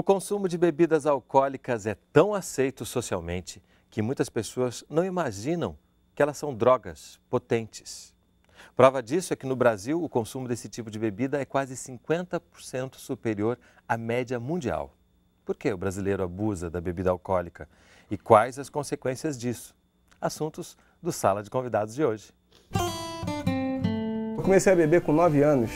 O consumo de bebidas alcoólicas é tão aceito socialmente que muitas pessoas não imaginam que elas são drogas potentes. Prova disso é que no Brasil o consumo desse tipo de bebida é quase 50% superior à média mundial. Por que o brasileiro abusa da bebida alcoólica e quais as consequências disso? Assuntos do Sala de Convidados de hoje. Eu comecei a beber com 9 anos.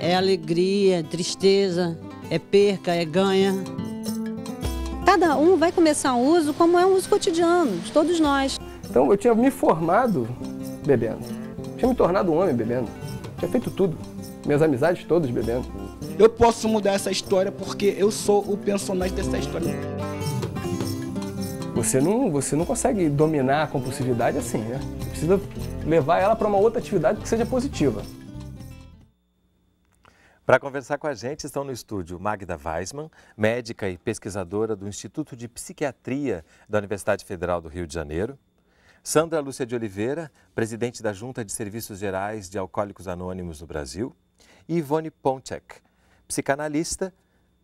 É alegria, é tristeza, é perca, é ganha. Cada um vai começar um uso como é um uso cotidiano, de todos nós. Então eu tinha me formado bebendo, tinha me tornado um homem bebendo, tinha feito tudo, minhas amizades todas bebendo. Eu posso mudar essa história porque eu sou o personagem dessa história. Você não, você não consegue dominar a compulsividade assim, né? Você precisa levar ela para uma outra atividade que seja positiva. Para conversar com a gente estão no estúdio Magda Weisman, médica e pesquisadora do Instituto de Psiquiatria da Universidade Federal do Rio de Janeiro. Sandra Lúcia de Oliveira, presidente da Junta de Serviços Gerais de Alcoólicos Anônimos no Brasil. E Ivone Poncek, psicanalista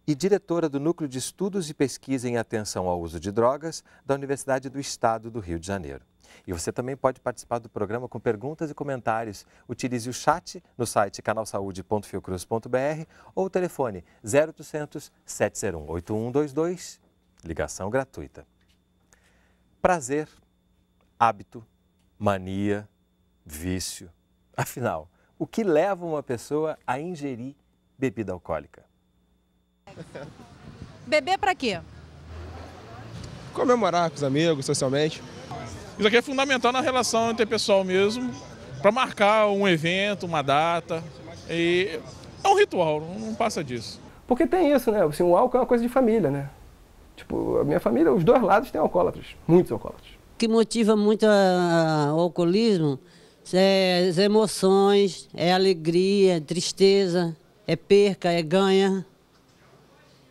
e diretora do Núcleo de Estudos e Pesquisa em Atenção ao Uso de Drogas da Universidade do Estado do Rio de Janeiro. E você também pode participar do programa com perguntas e comentários. Utilize o chat no site canalsaude.fiocruz.br ou o telefone 0800 701 8122, ligação gratuita. Prazer, hábito, mania, vício. Afinal, o que leva uma pessoa a ingerir bebida alcoólica? Beber para quê? Comemorar com os amigos, socialmente. Isso aqui é fundamental na relação interpessoal mesmo, para marcar um evento, uma data. E é um ritual, não passa disso. Porque tem isso, né? Assim, o álcool é uma coisa de família, né? Tipo, a minha família, os dois lados têm alcoólatras, muitos alcoólatras. O que motiva muito o alcoolismo é as emoções, é alegria, é tristeza, é perca, é ganha.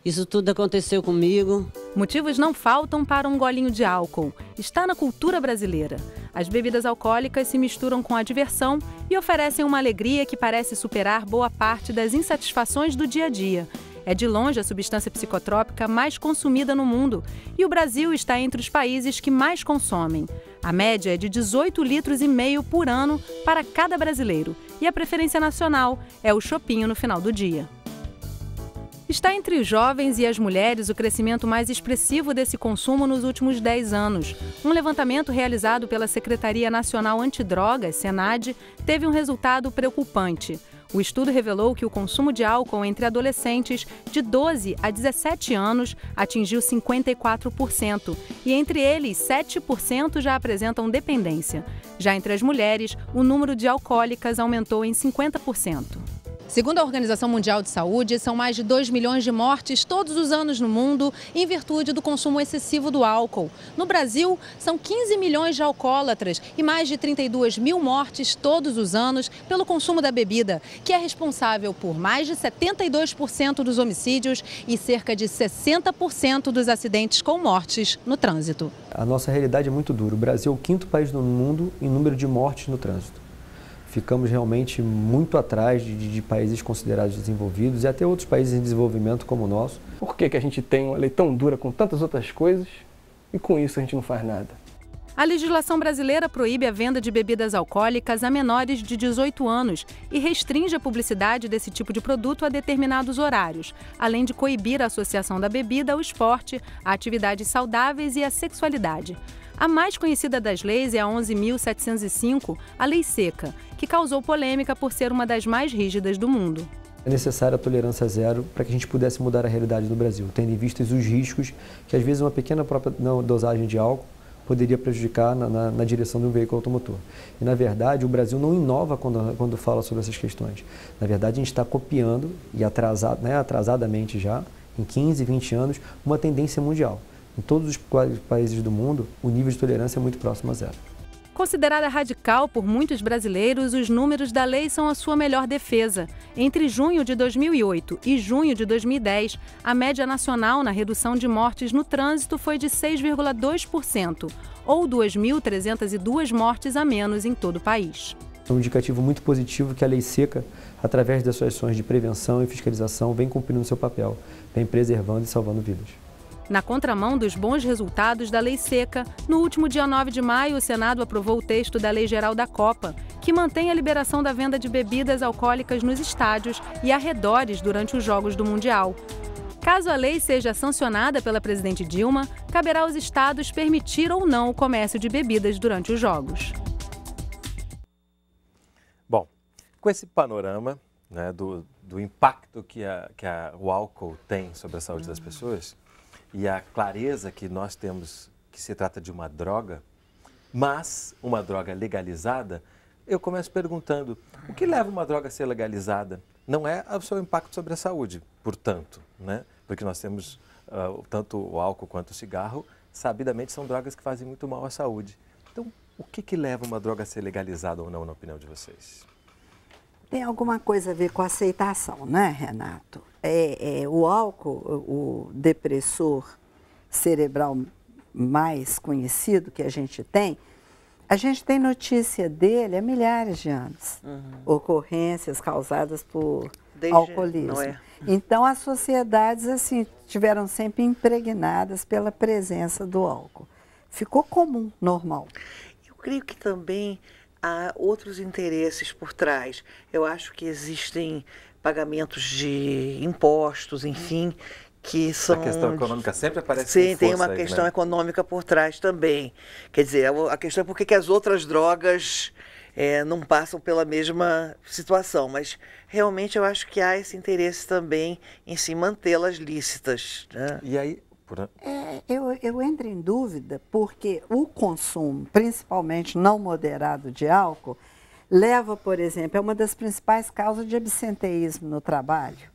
Isso tudo aconteceu comigo. Motivos não faltam para um golinho de álcool. Está na cultura brasileira. As bebidas alcoólicas se misturam com a diversão e oferecem uma alegria que parece superar boa parte das insatisfações do dia a dia. É de longe a substância psicotrópica mais consumida no mundo e o Brasil está entre os países que mais consomem. A média é de 18 litros e meio por ano para cada brasileiro e a preferência nacional é o chopinho no final do dia. Está entre os jovens e as mulheres o crescimento mais expressivo desse consumo nos últimos 10 anos. Um levantamento realizado pela Secretaria Nacional Antidrogas, SENAD, teve um resultado preocupante. O estudo revelou que o consumo de álcool entre adolescentes de 12 a 17 anos atingiu 54%, e entre eles, 7% já apresentam dependência. Já entre as mulheres, o número de alcoólicas aumentou em 50%. Segundo a Organização Mundial de Saúde, são mais de 2 milhões de mortes todos os anos no mundo em virtude do consumo excessivo do álcool. No Brasil, são 15 milhões de alcoólatras e mais de 32 mil mortes todos os anos pelo consumo da bebida, que é responsável por mais de 72% dos homicídios e cerca de 60% dos acidentes com mortes no trânsito. A nossa realidade é muito dura. O Brasil é o quinto país do mundo em número de mortes no trânsito ficamos realmente muito atrás de, de, países considerados desenvolvidos e até outros países em desenvolvimento como o nosso. Por que, que a gente tem uma lei tão dura com tantas outras coisas e com isso a gente não faz nada? A legislação brasileira proíbe a venda de bebidas alcoólicas a menores de 18 anos e restringe a publicidade desse tipo de produto a determinados horários, além de coibir a associação da bebida ao esporte, a atividades saudáveis e à sexualidade. A mais conhecida das leis é a 11.705, a Lei Seca, que causou polêmica por ser uma das mais rígidas do mundo. É necessária a tolerância zero para que a gente pudesse mudar a realidade no Brasil, tendo em vista os riscos que, às vezes, uma pequena própria dosagem de álcool poderia prejudicar na, na, na, direção de um veículo automotor. E, na verdade, o Brasil não inova quando, quando fala sobre essas questões. Na verdade, a gente está copiando, e atrasado, né, atrasadamente já, em 15, 20 anos, uma tendência mundial. Em todos os países do mundo, o nível de tolerância é muito próximo a zero. Considerada radical por muitos brasileiros, os números da lei são a sua melhor defesa. Entre junho de 2008 e junho de 2010, a média nacional na redução de mortes no trânsito foi de 6,2%, ou 2.302 mortes a menos em todo o país. É um indicativo muito positivo que a lei seca, através das suas ações de prevenção e fiscalização, vem cumprindo seu papel, vem preservando e salvando vidas. Na contramão dos bons resultados da lei seca, no último dia 9 de maio, o Senado aprovou o texto da Lei Geral da Copa, que mantém a liberação da venda de bebidas alcoólicas nos estádios e arredores durante os Jogos do Mundial. Caso a lei seja sancionada pela presidente Dilma, caberá aos estados permitir ou não o comércio de bebidas durante os Jogos. Bom, com esse panorama né, do, do impacto que, a, que a, o álcool tem sobre a saúde das pessoas e a clareza que nós temos que se trata de uma droga, mas uma droga legalizada, eu começo perguntando: o que leva uma droga a ser legalizada? Não é o seu impacto sobre a saúde, portanto, né? Porque nós temos uh, tanto o álcool quanto o cigarro, sabidamente são drogas que fazem muito mal à saúde. Então, o que, que leva uma droga a ser legalizada ou não, na opinião de vocês? Tem alguma coisa a ver com aceitação, né, Renato? É, é, o álcool, o depressor cerebral mais conhecido que a gente tem, a gente tem notícia dele há milhares de anos. Uhum. Ocorrências causadas por Desde alcoolismo. É. Então, as sociedades assim tiveram sempre impregnadas pela presença do álcool. Ficou comum, normal. Eu creio que também há outros interesses por trás. Eu acho que existem pagamentos de impostos, enfim, que são. A questão econômica sempre aparece Sim, tem uma aí, questão né? econômica por trás também. Quer dizer, é a questão é por que as outras drogas é, não passam pela mesma situação, mas realmente eu acho que há esse interesse também em se mantê-las lícitas. Né? E aí, por... É, eu, eu entro em dúvida porque o consumo, principalmente não moderado de álcool, leva, por exemplo, é uma das principais causas de absenteísmo no trabalho.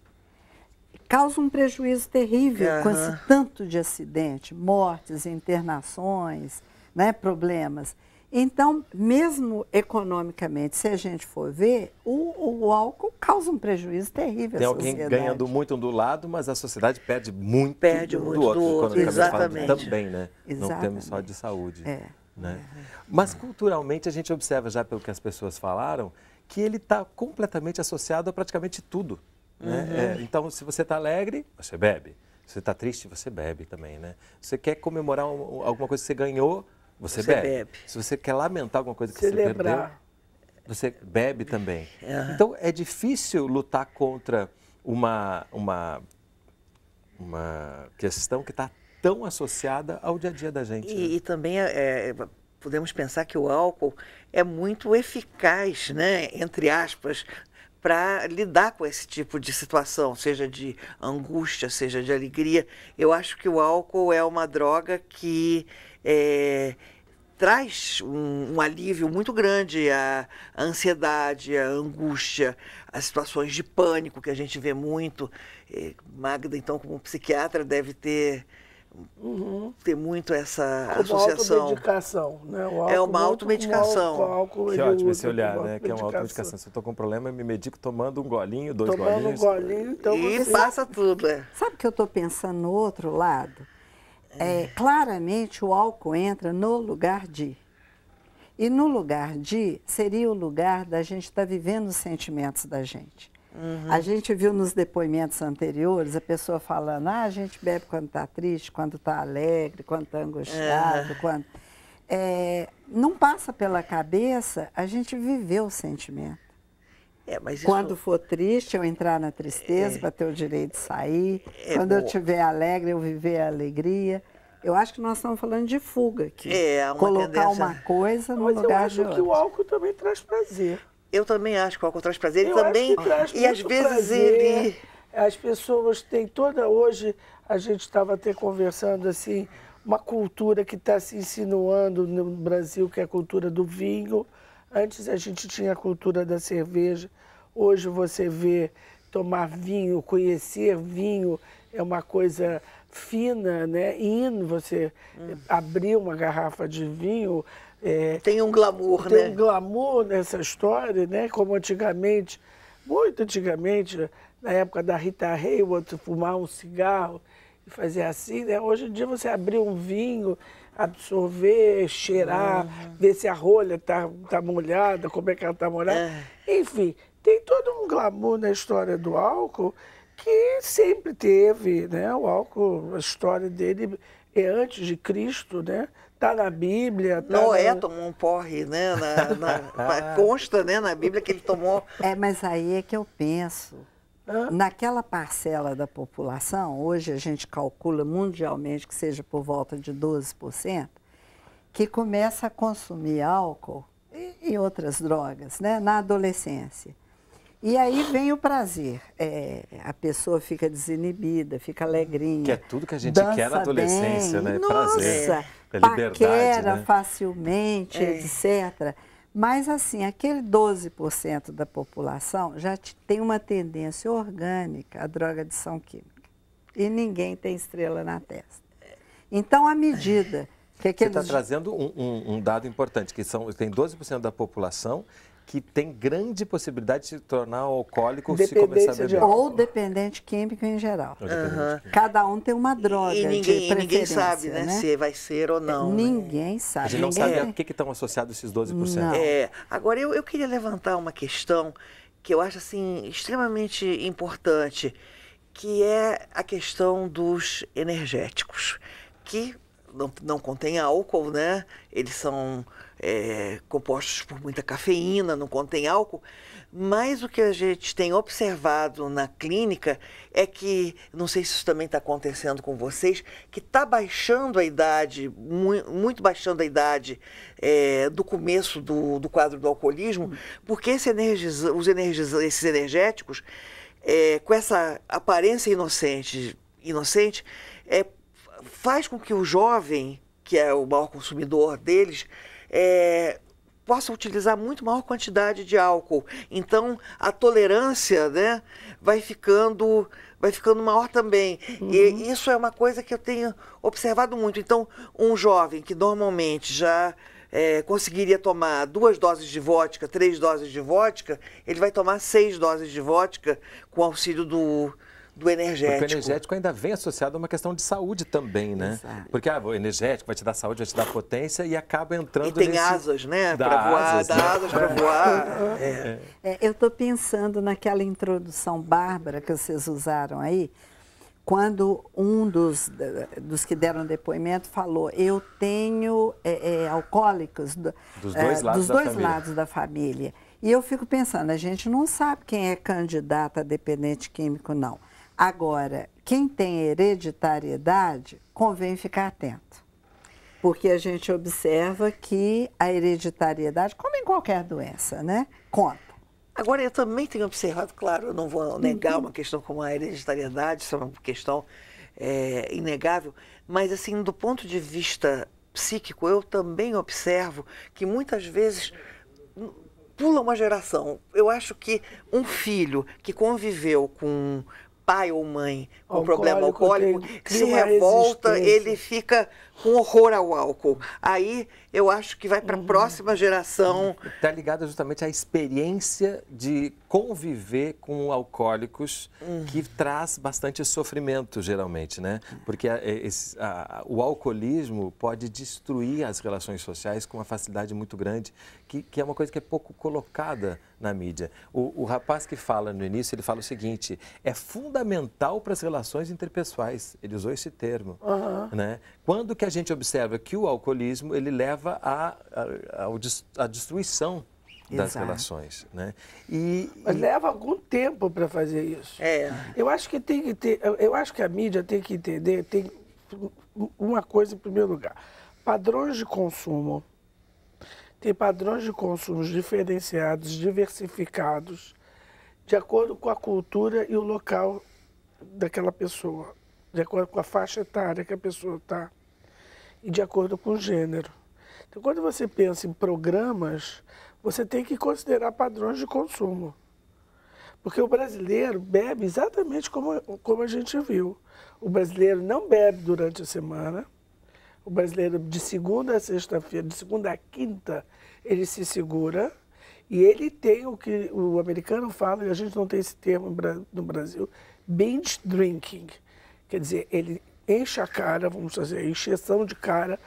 Causa um prejuízo terrível uhum. com esse tanto de acidente, mortes, internações, né, problemas. Então, mesmo economicamente, se a gente for ver, o, o álcool causa um prejuízo terrível Tem à sociedade. alguém ganhando muito do lado, mas a sociedade perde muito, perde do, muito outro, do outro. Então, exatamente. Também, né? Exatamente. Não temos só de saúde. É. Né? É mas culturalmente a gente observa, já pelo que as pessoas falaram, que ele está completamente associado a praticamente tudo. Né? Uhum. É, então, se você está alegre, você bebe. Se você está triste, você bebe também, né? Você quer comemorar um, alguma coisa que você ganhou, você, você bebe. bebe. Se você quer lamentar alguma coisa que você perdeu, você bebe também. Uhum. Então é difícil lutar contra uma, uma, uma questão que está tão associada ao dia a dia da gente. E, né? e também é, é podemos pensar que o álcool é muito eficaz, né, entre aspas, para lidar com esse tipo de situação, seja de angústia, seja de alegria. Eu acho que o álcool é uma droga que é, traz um, um, alívio muito grande à, ansiedade, à angústia, às situações de pânico que a gente vê muito. É, Magda, então, como psiquiatra, deve ter Uhum. Tem muito essa como associação. Automedicação, né? É álcool, é uma automedicação. Álcool, álcool, que ótimo esse olhar, né? Que é uma automedicação. Se eu estou com problema, eu me medico tomando um golinho, dois tomando golinhos. Tomando um golinho, então E você... passa tudo, é. Sabe que eu estou pensando no outro lado? É, claramente o álcool entra no lugar de. E no lugar de seria o lugar da gente estar tá vivendo os sentimentos da gente. Uhum. A gente viu nos depoimentos anteriores a pessoa falando: ah, a gente bebe quando está triste, quando está alegre, quando está angustiado, é. quando. É, não passa pela cabeça a gente viver o sentimento. É, mas isso... Quando for triste, eu entrar na tristeza é... para ter o direito de sair. É Quando boa. eu estiver alegre, eu viver a alegria. Eu acho que nós estamos falando de fuga aqui. É, uma Colocar tendência... uma coisa no mas lugar de Mas eu acho que o álcool também traz prazer. Eu também acho que o álcool traz prazer. Eu também... Traz e às vezes prazer. ele... As pessoas têm toda... Hoje a gente estava até conversando assim, uma cultura que está se insinuando no Brasil, que é a cultura do vinho. Antes a gente tinha a cultura da cerveja. Hoje você vê tomar vinho, conhecer vinho é uma coisa fina, né? In, você hum. abrir uma garrafa de vinho. É, tem um glamour, tem né? Tem um glamour nessa história, né? Como antigamente, muito antigamente, na época da Rita Hayworth, fumar um cigarro e fazer assim, né? Hoje em dia você abrir um vinho, absorver, cheirar, uhum. ver se a rolha tá, tá molhada, como é que ela tá molhada. É. Enfim, tem todo um glamour na história do álcool que sempre teve, né? O álcool, a história dele é antes de Cristo, né? Tá na Bíblia. Tá Noé na... tomou um porre, né? Na, na, consta, né? Na Bíblia que ele tomou. É, mas aí é que eu penso. Hã? Naquela parcela da população, hoje a gente calcula mundialmente que seja por volta de 12%, que começa a consumir álcool e, e outras drogas, né? Na adolescência. E aí vem o prazer. É, a pessoa fica desinibida, fica alegrinha. Que é tudo que a gente quer na adolescência, bem. né? Nossa, prazer, é liberdade. Paquera né? facilmente, é. etc. Mas, assim, aquele 12% da população já tem uma tendência orgânica à droga de são química. E ninguém tem estrela na testa. Então, à medida que aqueles... Você está trazendo um, um, um dado importante, que são, tem 12% da população que tem grande possibilidade de se tornar alcoólico se começar a beber. De... Ou dependente químico em geral. Uhum. Cada um tem uma droga. E ninguém, de ninguém sabe né, né? se vai ser ou não. Né? Ninguém né? sabe. A gente não ninguém... sabe a que, que estão associados esses 12%. Não. É. Agora, eu, eu queria levantar uma questão que eu acho assim extremamente importante, que é a questão dos energéticos, que não, não contém álcool, né? Eles são é, compostos por muita cafeína, não contém álcool, mas o que a gente tem observado na clínica é que, não sei se isso também está acontecendo com vocês, que está baixando a idade, muito baixando a idade é, do começo do, do, quadro do alcoolismo, hum. porque esse os esses energéticos, é, com essa aparência inocente, inocente é, faz com que o jovem, que é o maior consumidor deles, é, possa utilizar muito maior quantidade de álcool. Então a tolerância né, vai ficando vai ficando maior também. Uhum. E isso é uma coisa que eu tenho observado muito. Então, um jovem que normalmente já é, conseguiria tomar duas doses de vodka, três doses de vodka, ele vai tomar seis doses de vodka com auxílio do, do energético. Porque o energético ainda vem associado a uma questão de saúde também, né? Exato. Porque ah, o energético vai te dar saúde, vai te dar potência e acaba entrando. E tem nesse... asas, né? Para voar, dá né? asas para é. voar. É. é. É, eu estou pensando naquela introdução bárbara que vocês usaram aí, quando um dos, dos que deram depoimento falou: Eu tenho é, é alcoólicos do, dos dois, lados, dos da dois lados da família. E eu fico pensando, a gente não sabe quem é candidato a dependente químico, não. Agora, quem tem hereditariedade, convém ficar atento. Porque a gente observa que a hereditariedade, como em qualquer doença, né? Conta. Agora, eu também tenho observado, claro, eu não vou negar uma questão como a hereditariedade, isso é uma questão é, inegável, mas, assim, do ponto de vista psíquico, eu também observo que muitas vezes pula uma geração. Eu acho que um filho que conviveu com pai ou mãe com alcoólico, problema alcoólico, se revolta, ele fica um horror ao álcool. Aí eu acho que vai para a uhum. próxima geração. Está ligada justamente à experiência de conviver com alcoólicos, uhum. que traz bastante sofrimento, geralmente, né? Porque é, é, a, a, o alcoolismo pode destruir as relações sociais com uma facilidade muito grande, que, que é uma coisa que é pouco colocada na mídia. O, o rapaz que fala no início, ele fala o seguinte: é fundamental para as relações interpessoais. Ele usou esse termo, uhum. né? Quando que a gente observa que o alcoolismo ele leva à a, a, a, destruição das Exato. relações, né? E, Mas e... leva algum tempo para fazer isso. É. Eu acho que tem que ter, eu acho que a mídia tem que entender, tem uma coisa em primeiro lugar, padrões de consumo, tem padrões de consumo diferenciados, diversificados, de acordo com a cultura e o local daquela pessoa, de acordo com a faixa etária que a pessoa está e de acordo com o gênero. Então, quando você pensa em programas, você tem que considerar padrões de consumo. Porque o brasileiro bebe exatamente como, como a gente viu. O brasileiro não bebe durante a semana. O brasileiro, de segunda a sexta-feira, de segunda a quinta, ele se segura. E ele tem o que o americano fala, e a gente não tem esse termo no Brasil, binge drinking. Quer dizer, ele, enche a cara, vamos fazer encheção de cara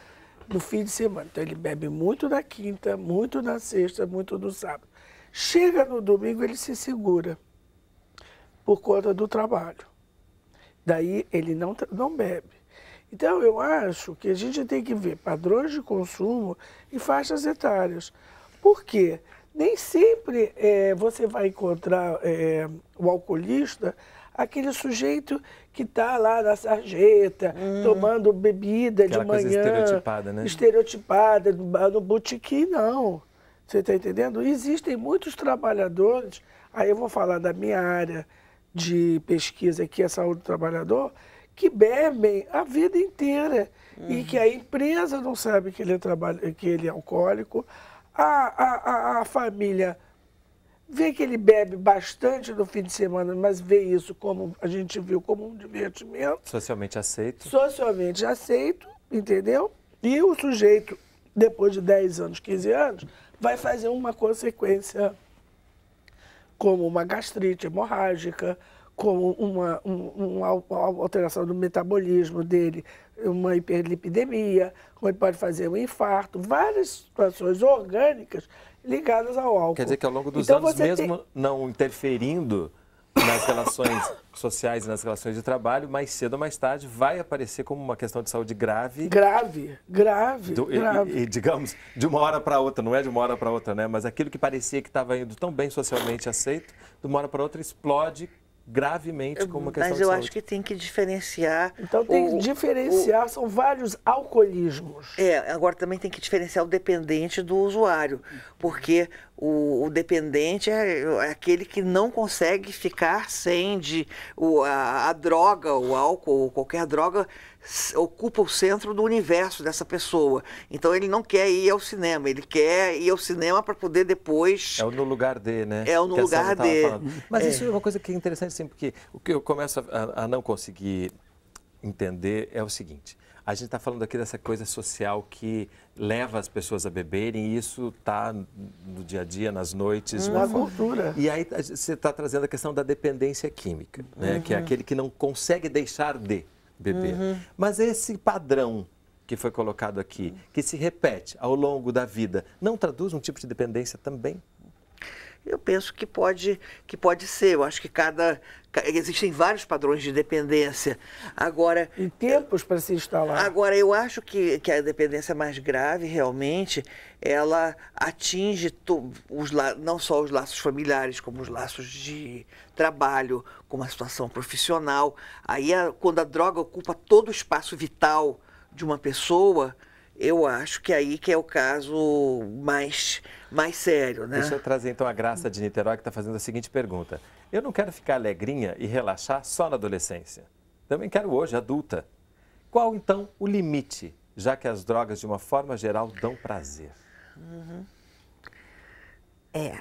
no fim de semana. Então ele bebe muito na quinta, muito na sexta, muito no sábado. Chega no domingo, ele se segura por conta do trabalho. Daí ele não, não bebe. Então eu acho que a gente tem que ver padrões de consumo e faixas etárias. Por quê? Nem sempre é, você vai encontrar é, o alcoolista aquele sujeito que está lá na sarjeta, hum. tomando bebida Aquela de manhã. Coisa estereotipada, né? Estereotipada, no botequim, não. Você está entendendo? Existem muitos trabalhadores, aí eu vou falar da minha área de pesquisa, aqui a saúde do trabalhador, que bebem a vida inteira uhum. e que a uhum. empresa não sabe que ele é, trabalha, que ele é alcoólico, a, a, a, a família não vê que ele bebe bastante no fim de semana, mas vê isso como a gente viu como um divertimento. Socialmente aceito. Socialmente aceito, entendeu? E o sujeito, depois de 10 anos, 15 anos, vai fazer uma consequência como uma gastrite hemorrágica, como uma, um, uma, alteração do metabolismo dele, uma hiperlipidemia, como ele pode fazer um infarto, várias situações orgânicas ligadas ao álcool. Quer dizer que ao longo dos então, anos, mesmo não interferindo nas relações sociais e nas relações de trabalho, mais cedo ou mais tarde vai aparecer como uma questão de saúde grave. Grave, grave, do, grave. E, e, digamos, de uma hora para outra, não é de uma hora para outra, né? Mas aquilo que parecia que estava indo tão bem socialmente aceito, de uma hora para outra explode gravemente como uma questão Mas eu de saúde. acho que tem que diferenciar. Então tem que diferenciar, o, são vários alcoolismos. É, agora também tem que diferenciar o dependente do usuário, porque o, o dependente é, é, aquele que não consegue ficar sem de, o, a, a droga, o álcool, qualquer droga ocupa o centro do universo dessa pessoa. Então ele não quer ir ao cinema, ele quer ir ao cinema para poder depois. É o no lugar de, né? É o no que lugar de. Mas é. isso é uma coisa que é interessante, sim, porque o que eu começo a, a não conseguir entender é o seguinte: a gente está falando aqui dessa coisa social que leva as pessoas a beberem e isso está no dia a dia, nas noites. Hum. Na cultura. E aí você está trazendo a questão da dependência química, né? Uhum. que é uhum. aquele que não consegue deixar de beber. Uhum. Mas esse padrão que foi colocado aqui, que se repete ao longo da vida, não traduz um tipo de dependência também? eu penso que pode, que pode ser. Eu acho que cada. Existem vários padrões de dependência. Agora. E tempos para se instalar. Agora, eu acho que, que a dependência é mais grave, realmente, ela atinge to, os, não só os laços familiares, como os laços de trabalho, como a situação profissional. Aí, a, quando a droga ocupa todo o espaço vital de uma pessoa eu acho que é aí que é o caso mais, mais sério, né? Deixa eu trazer então a Graça de Niterói, que está fazendo a seguinte pergunta. Eu não quero ficar alegrinha e relaxar só na adolescência. Também quero hoje, adulta. Qual então o limite, já que as drogas, de uma forma geral, dão prazer? Uhum. É,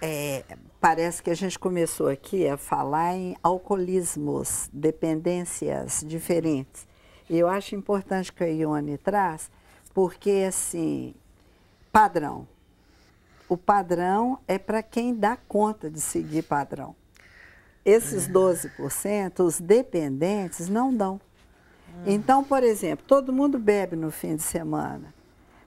é, parece que a gente começou aqui a falar em alcoolismos, dependências diferentes. E eu acho importante que a Ione traz porque, assim, padrão. O padrão é para quem dá conta de seguir padrão. Esses 12%, é. os dependentes não dão. Hum. Então, por exemplo, todo mundo bebe no fim de semana.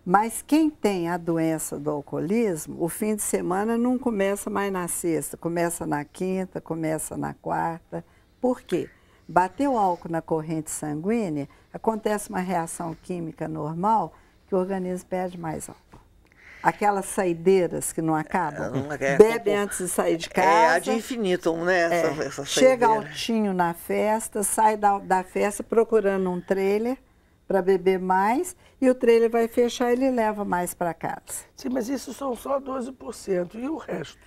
Mas quem tem a doença do alcoolismo, o fim de semana não começa mais na sexta, começa na quinta, começa na quarta. Por quê? Bateu álcool na corrente sanguínea, acontece uma reação química normal que o organismo perde mais álcool. Aquelas saideiras que não acabam. É, é, é, é bebe antes de sair de casa. É a de infinito, né? Essa, é, essa chega altinho na festa, sai da, da festa procurando um trailer para beber mais e o trailer vai fechar e ele leva mais para casa. Sim, mas isso são só 12%. E o resto?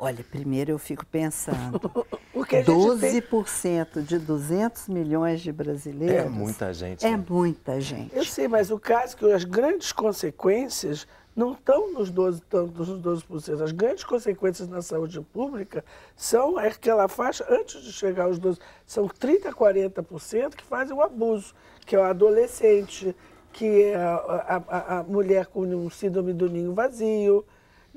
Olha, primeiro eu fico pensando. o que 12% de 200 milhões de brasileiros. É muita gente. É né? muita gente. Eu sei, mas o caso é que as grandes consequências não estão nos 12, tantos nos 12%. As grandes consequências na saúde pública são aquela faixa antes de chegar aos 12, são 30, 40% que fazem o abuso, que é o adolescente, que é a, a, a mulher com síndrome do ninho vazio,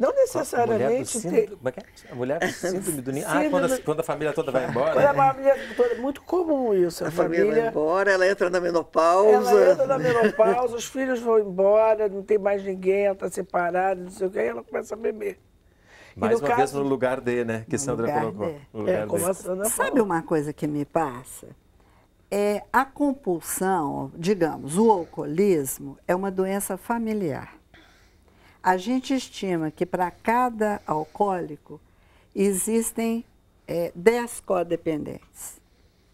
não necessariamente. A mulher do, síndrome, é é? a mulher do síndrome do ninho. Ah, quando a, quando a, família toda vai embora. Quando a família toda, muito comum isso. A, a família, família vai embora, ela entra na menopausa. Ela entra na menopausa, os filhos vão embora, não tem mais ninguém, ela está separada, não sei o que, aí ela começa a beber. Mais uma caso, vez no lugar D, né? Que Sandra colocou. É, Sandra Sabe falou. uma coisa que me passa? É a compulsão, digamos, o alcoolismo é uma doença familiar. A gente estima que para cada alcoólico existem é, 10 codependentes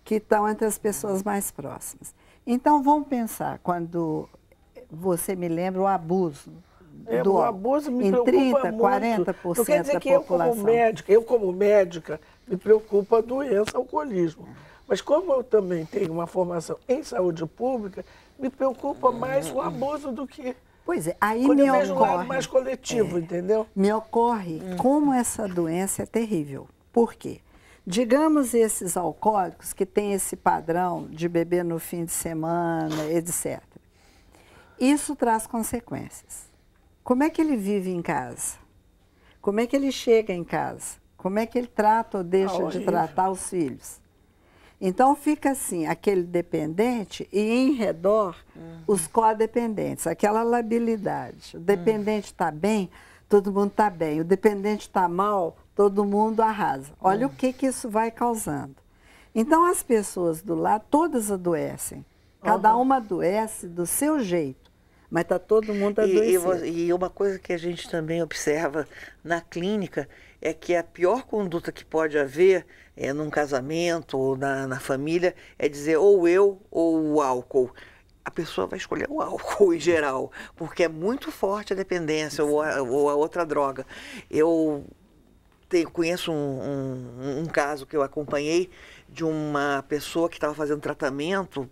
que estão entre as pessoas mais próximas. Então vamos pensar quando você me lembra o abuso é, do o abuso me em preocupa 30, muito. 40% quer dizer da que população. Eu como médica, eu como médica me preocupa a doença, o alcoolismo. Mas como eu também tenho uma formação em saúde pública, me preocupa mais o abuso do que Pois é, aí Quando me eu vejo ocorre. Um lado mais coletivo, é, entendeu? Me ocorre hum. como essa doença é terrível. Por quê? Digamos esses alcoólicos que têm esse padrão de beber no fim de semana, etc. Isso traz consequências. Como é que ele vive em casa? Como é que ele chega em casa? Como é que ele trata ou deixa ah, de tratar os filhos? Então fica assim, aquele dependente e em redor uhum. os codependentes, aquela labilidade. O dependente está uhum. bem, todo mundo está bem. O dependente está mal, todo mundo arrasa. Olha uhum. o que, que isso vai causando. Então as pessoas do lado todas adoecem. Cada uhum. uma adoece do seu jeito, mas está todo mundo adoecendo. E, e, e uma coisa que a gente também observa na clínica é que a pior conduta que pode haver é, num casamento ou na, na família é dizer ou eu ou o álcool a pessoa vai escolher o álcool em geral, porque é muito forte a dependência ou a, ou a outra droga. Eu tenho, conheço um, um, um, caso que eu acompanhei de uma pessoa que estava fazendo tratamento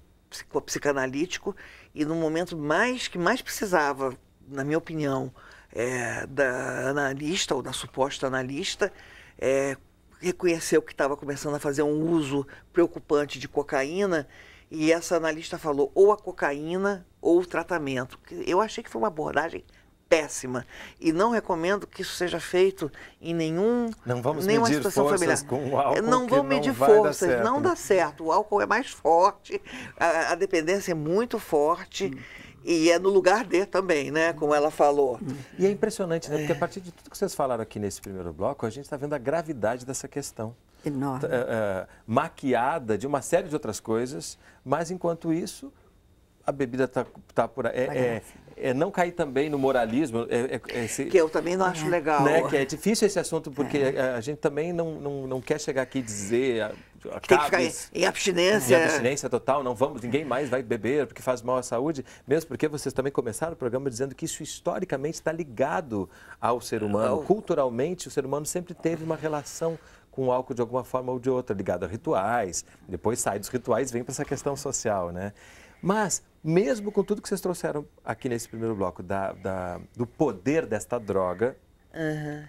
psicanalítico e no momento mais que mais precisava, na minha opinião, é, da analista ou da suposta analista é, reconheceu que estava começando a fazer um uso preocupante de cocaína e essa analista falou ou a cocaína ou o tratamento. Eu achei que foi uma abordagem péssima e não recomendo que isso seja feito em nenhum não vamos nenhuma medir situação forças familiar. Com álcool não vão medir não forças, não dá certo. O álcool é mais forte, a, a dependência é muito forte. Hum. E é no lugar de também, né? Como ela falou. Hum. E é impressionante, né? Porque a partir de tudo que vocês falaram aqui nesse primeiro bloco, a gente está vendo a gravidade dessa questão. Enorme. Uh, uh, maquiada de uma série de outras coisas, mas enquanto isso, a bebida está tá por aí. É, tá é, é não cair também no moralismo. É, é, é esse, que eu também não acho né, legal. Né, que é difícil esse assunto, porque é. a, a, gente também não, não, não quer chegar aqui e dizer. tem que ficar em, em abstinência. Em abstinência total, não vamos, ninguém mais vai beber porque faz mal à saúde, mesmo porque vocês também começaram o programa dizendo que isso historicamente está ligado ao ser ah, humano. Não. Culturalmente, o ser humano sempre teve uma relação com o álcool de alguma forma ou de outra, ligado a rituais, depois sai dos rituais, vem para essa questão social, né? Mas mesmo com tudo que vocês trouxeram aqui nesse primeiro bloco, da, da do poder desta droga, uhum.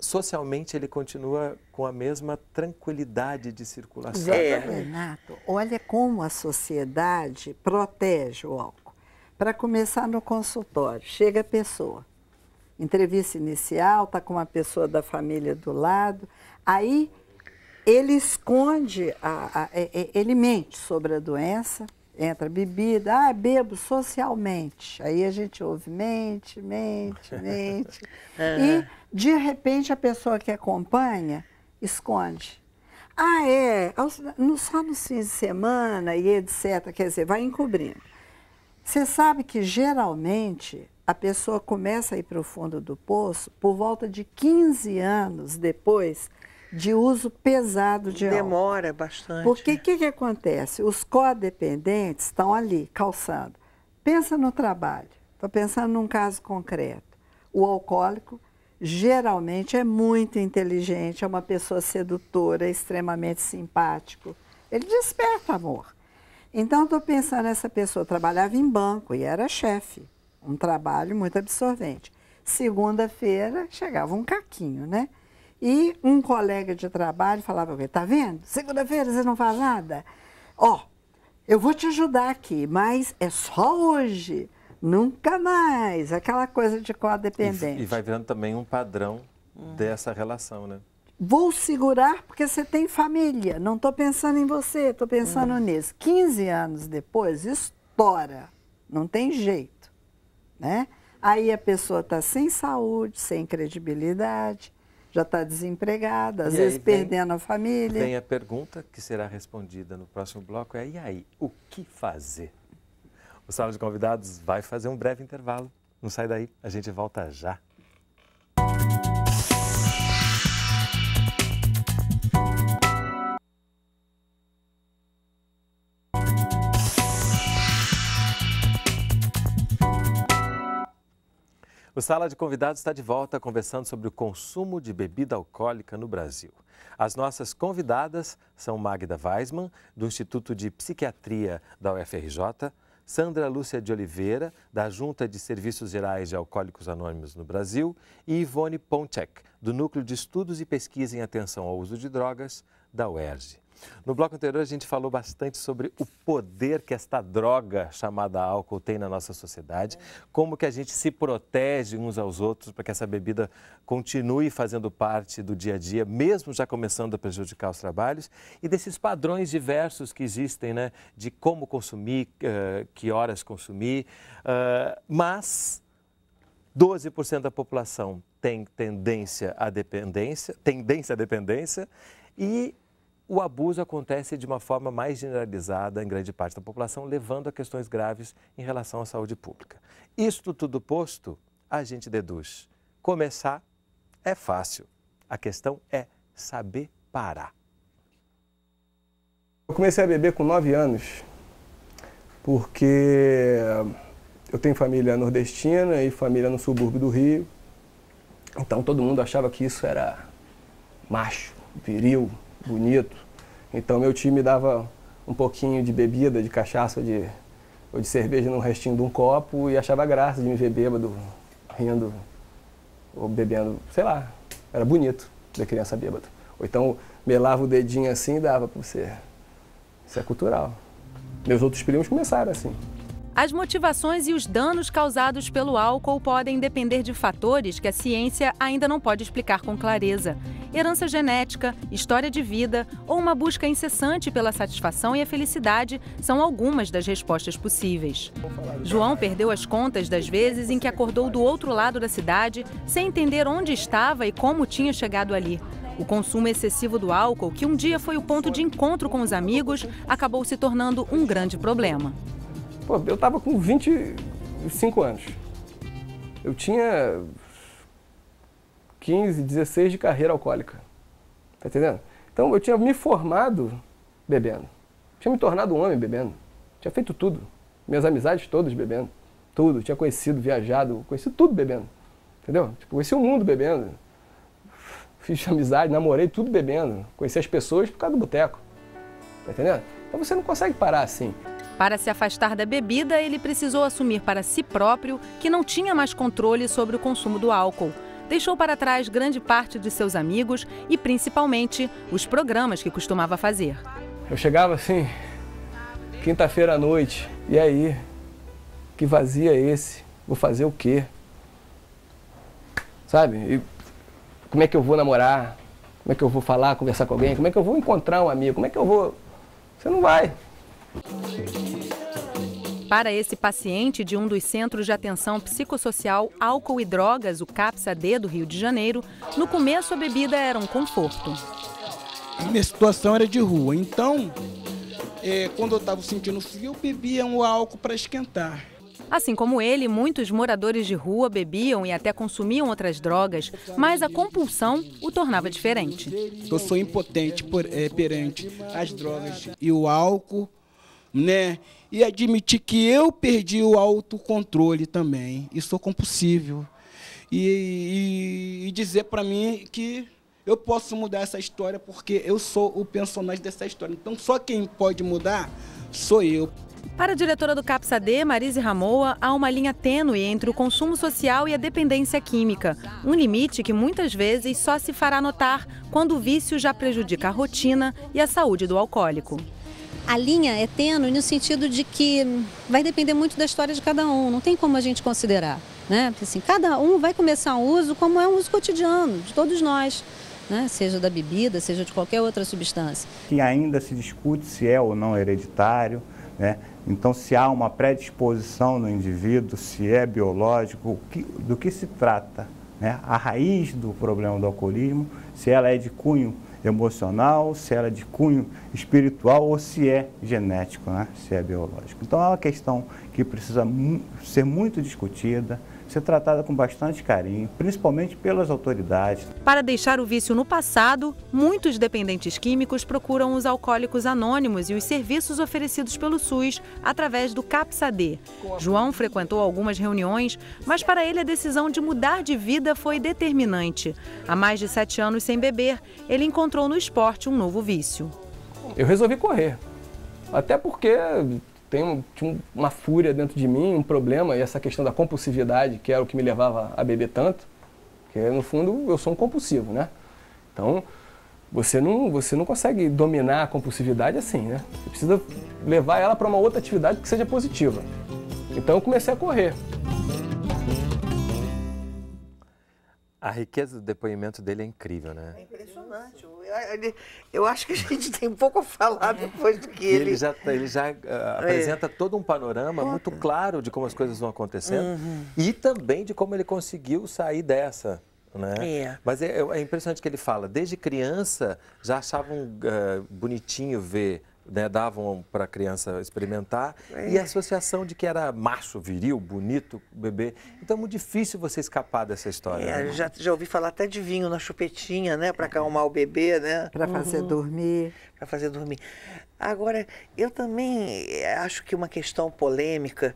socialmente ele continua com a mesma tranquilidade de circulação. Zé Renato, olha como a sociedade protege o álcool. Para começar no consultório, chega a pessoa, entrevista inicial, está com uma pessoa da família do lado, aí ele esconde, a, a, a, é, é, ele mente sobre a doença, entra bebida, ah, bebo socialmente. Aí a gente ouve mente, mente, mente. É. E, de repente, a pessoa que acompanha esconde. Ah, é, só nos fins de semana e etc. Quer dizer, vai encobrindo. Você sabe que geralmente a pessoa começa a ir para o fundo do poço por volta de 15 anos depois de uso pesado de Demora álcool. Demora bastante. Porque o né? que, que acontece? Os codependentes estão ali, calçando. Pensa no trabalho. Estou pensando num caso concreto. O alcoólico geralmente é muito inteligente, é uma pessoa sedutora, extremamente simpático. Ele desperta amor. Então, estou pensando nessa pessoa. Trabalhava em banco e era chefe. Um trabalho muito absorvente. Segunda-feira chegava um caquinho, né? E um colega de trabalho falava para mim, tá vendo? Segunda-feira você não faz nada? Ó, oh, eu vou te ajudar aqui, mas é só hoje, nunca mais. Aquela coisa de codependente. E, e vai virando também um padrão dessa relação, né? Vou segurar porque você tem família, não estou pensando em você, estou pensando hum. nisso. 15 anos depois, estoura, não tem jeito, né? Aí a pessoa está sem saúde, sem credibilidade, já está desempregada, às e vezes perdendo a família. Vem a pergunta que será respondida no próximo bloco é, e aí, o que fazer? O Salão de Convidados vai fazer um breve intervalo. Não sai daí, a gente volta já. O Sala de Convidados está de volta conversando sobre o consumo de bebida alcoólica no Brasil. As nossas convidadas são Magda Weisman, do Instituto de Psiquiatria da UFRJ, Sandra Lúcia de Oliveira, da Junta de Serviços Gerais de Alcoólicos Anônimos no Brasil, e Ivone Poncek, do Núcleo de Estudos e Pesquisa em Atenção ao Uso de Drogas, da UERJ. No bloco anterior, a gente falou bastante sobre o poder que esta droga chamada álcool tem na nossa sociedade, como que a gente se protege uns aos outros para que essa bebida continue fazendo parte do dia a dia, mesmo já começando a prejudicar os trabalhos, e desses padrões diversos que existem, né, de como consumir, eh, que horas consumir, eh, mas 12% da população tem tendência à dependência, tendência à dependência, e o abuso acontece de uma forma mais generalizada em grande parte da população, levando a questões graves em relação à saúde pública. Isto tudo posto, a gente deduz. Começar é fácil, a questão é saber parar. Eu comecei a beber com 9 anos, porque eu tenho família nordestina e família no subúrbio do Rio, então todo mundo achava que isso era macho, viril, bonito. Então meu time dava um pouquinho de bebida, de cachaça de, ou de cerveja no restinho de um copo e achava graça de me ver bêbado, rindo ou bebendo, sei lá. Era bonito ver criança bêbada. Ou então melava o dedinho assim e dava para você. Isso é cultural. Meus outros primos começaram assim. As motivações e os danos causados pelo álcool podem depender de fatores que a ciência ainda não pode explicar com clareza. Herança genética, história de vida ou uma busca incessante pela satisfação e a felicidade são algumas das respostas possíveis. João perdeu as contas das vezes em que acordou do outro lado da cidade sem entender onde estava e como tinha chegado ali. O consumo excessivo do álcool, que um dia foi o ponto de encontro com os amigos, acabou se tornando um grande problema. Pô, eu estava com 25 anos. Eu tinha 15, 16 de carreira alcoólica. Tá entendendo? Então eu tinha me formado bebendo. Tinha me tornado um homem bebendo. Tinha feito tudo. Minhas amizades todas bebendo. Tudo. Tinha conhecido, viajado, conheci tudo bebendo. Entendeu? Tipo, conheci o mundo bebendo. Fiz amizade, namorei tudo bebendo. Conheci as pessoas por causa do boteco. Tá entendendo? Então você não consegue parar assim. Para se afastar da bebida, ele precisou assumir para si próprio que não tinha mais controle sobre o consumo do álcool. Deixou para trás grande parte de seus amigos e, principalmente, os programas que costumava fazer. Eu chegava assim, quinta-feira à noite, e aí? Que vazio é esse? Vou fazer o quê? Sabe? E como é que eu vou namorar? Como é que eu vou falar, conversar com alguém? Como é que eu vou encontrar um amigo? Como é que eu vou. Você não vai. Para esse paciente de um dos centros de atenção psicossocial Álcool e Drogas, o CAPSAD do Rio de Janeiro, no começo a bebida era um conforto. Minha situação era de rua, então, é, quando eu estava sentindo frio, eu bebia um álcool para esquentar. Assim como ele, muitos moradores de rua bebiam e até consumiam outras drogas, mas a compulsão o tornava diferente. Eu sou impotente por, é, perante as drogas e o álcool né? E admitir que eu perdi o autocontrole também. E sou é compulsivo. E, e, e dizer para mim que eu posso mudar essa história porque eu sou o personagem dessa história. Então só quem pode mudar sou eu. Para a diretora do CAPSAD, Marise Ramoa, há uma linha tênue entre o consumo social e a dependência química. Um limite que muitas vezes só se fará notar quando o vício já prejudica a rotina e a saúde do alcoólico a linha é tênue no sentido de que vai depender muito da história de cada um, não tem como a gente considerar. Né? Assim, cada um vai começar um uso como é um uso cotidiano, de todos nós, né? seja da bebida, seja de qualquer outra substância. Que ainda se discute se é ou não hereditário, né? então se há uma predisposição no indivíduo, se é biológico, do que se trata. Né? A raiz do problema do alcoolismo, se ela é de cunho emocional, se era de cunho espiritual ou se é genético, né? se é biológico. Então é uma questão que precisa ser muito discutida, ser tratada com bastante carinho, principalmente pelas autoridades. Para deixar o vício no passado, muitos dependentes químicos procuram os alcoólicos anônimos e os serviços oferecidos pelo SUS através do CAPSAD. João frequentou algumas reuniões, mas para ele a decisão de mudar de vida foi determinante. Há mais de sete anos sem beber, ele encontrou no esporte um novo vício. Eu resolvi correr. Até porque tenho, tinha uma fúria dentro de mim, um problema, e essa questão da compulsividade, que era o que me levava a beber tanto, que no fundo eu sou um compulsivo, né? Então, você não, você não consegue dominar a compulsividade assim, né? Você precisa levar ela para uma outra atividade que seja positiva. Então eu comecei a correr. A riqueza do depoimento dele é incrível, né? É impressionante. Eu, eu acho que a gente tem pouco a falar depois do que ele... ele já, tá, ele já uh, apresenta é. todo um panorama muito claro de como as coisas vão acontecendo uhum. e também de como ele conseguiu sair dessa. Né? É. Mas é, é, é impressionante que ele fala, desde criança já achavam uh, eh, bonitinho ver né, davam para a criança experimentar, é. e a associação de que era macho, viril, bonito, bebê. Então é muito difícil você escapar dessa história. É, né? já, já ouvi falar até de vinho na chupetinha, né, para acalmar o bebê, né? Para fazer uhum. dormir. Para fazer dormir. Agora, eu também eh, acho que uma questão polêmica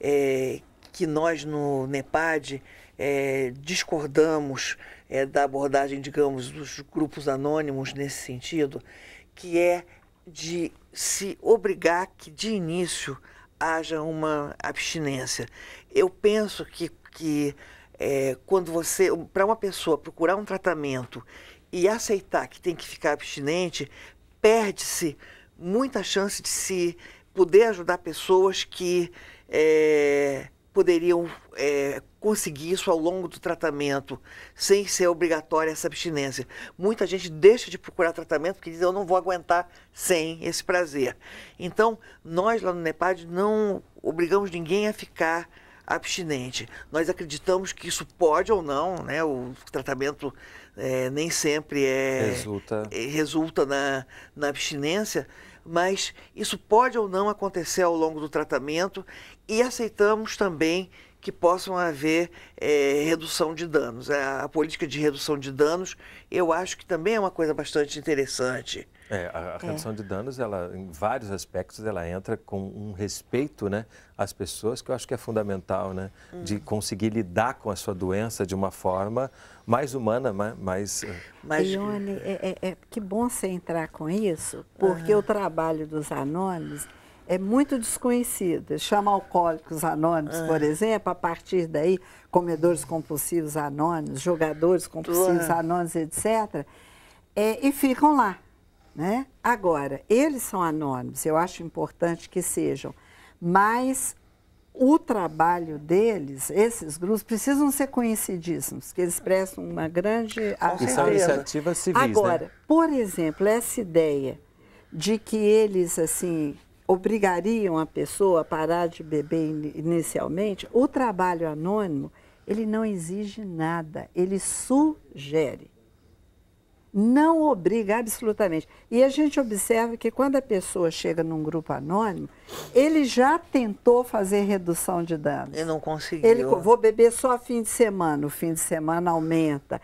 é, que nós no NEPAD é, discordamos da abordagem, digamos, dos grupos anônimos nesse sentido, que é de se obrigar que de início haja uma abstinência. Eu penso que, que é, quando você, para uma pessoa procurar um tratamento e aceitar que tem que ficar abstinente, perde-se muita chance de se poder ajudar pessoas que é, poderiam é, conseguir isso ao longo do tratamento, sem ser obrigatória essa abstinência. Muita gente deixa de procurar tratamento porque diz: eu não vou aguentar sem esse prazer. Então, nós lá no NEPAD não obrigamos ninguém a ficar abstinente. Nós acreditamos que isso pode ou não, né? o tratamento é, nem sempre é, resulta, é, resulta na, na abstinência, mas isso pode ou não acontecer ao longo do tratamento e aceitamos também que possam haver é, redução de danos. A, a política de redução de danos eu acho que também é uma coisa bastante interessante. É, a, a é. redução é. de danos, ela, em vários aspectos, ela entra com um respeito né, às pessoas, que eu acho que é fundamental, né? Uhum. De hum. conseguir lidar com a sua doença de uma forma mais humana, mais... Eh, mais... Ione, é, é, é, que bom você entrar com isso, porque uhum. o trabalho dos anônimos é muito desconhecido. Chama alcoólicos anônimos, uhum. por exemplo, a partir daí, comedores compulsivos anônimos, jogadores compulsivos anônimos, etc., é, e ficam lá. Né? Agora, eles são anônimos, eu acho importante que sejam, mas o trabalho deles, esses grupos, precisam ser conhecidíssimos, que eles prestam uma grande atenção. E são iniciativas civis, né? Agora, né? por exemplo, essa ideia de que eles, assim, obrigariam a pessoa a parar de beber inicialmente, o trabalho anônimo, ele não exige nada, ele sugere não obriga absolutamente. E a gente observa que quando a pessoa chega num grupo anônimo, ele já tentou fazer redução de danos. Ele não conseguiu. Ele, né? vou beber só fim de semana, o fim de semana aumenta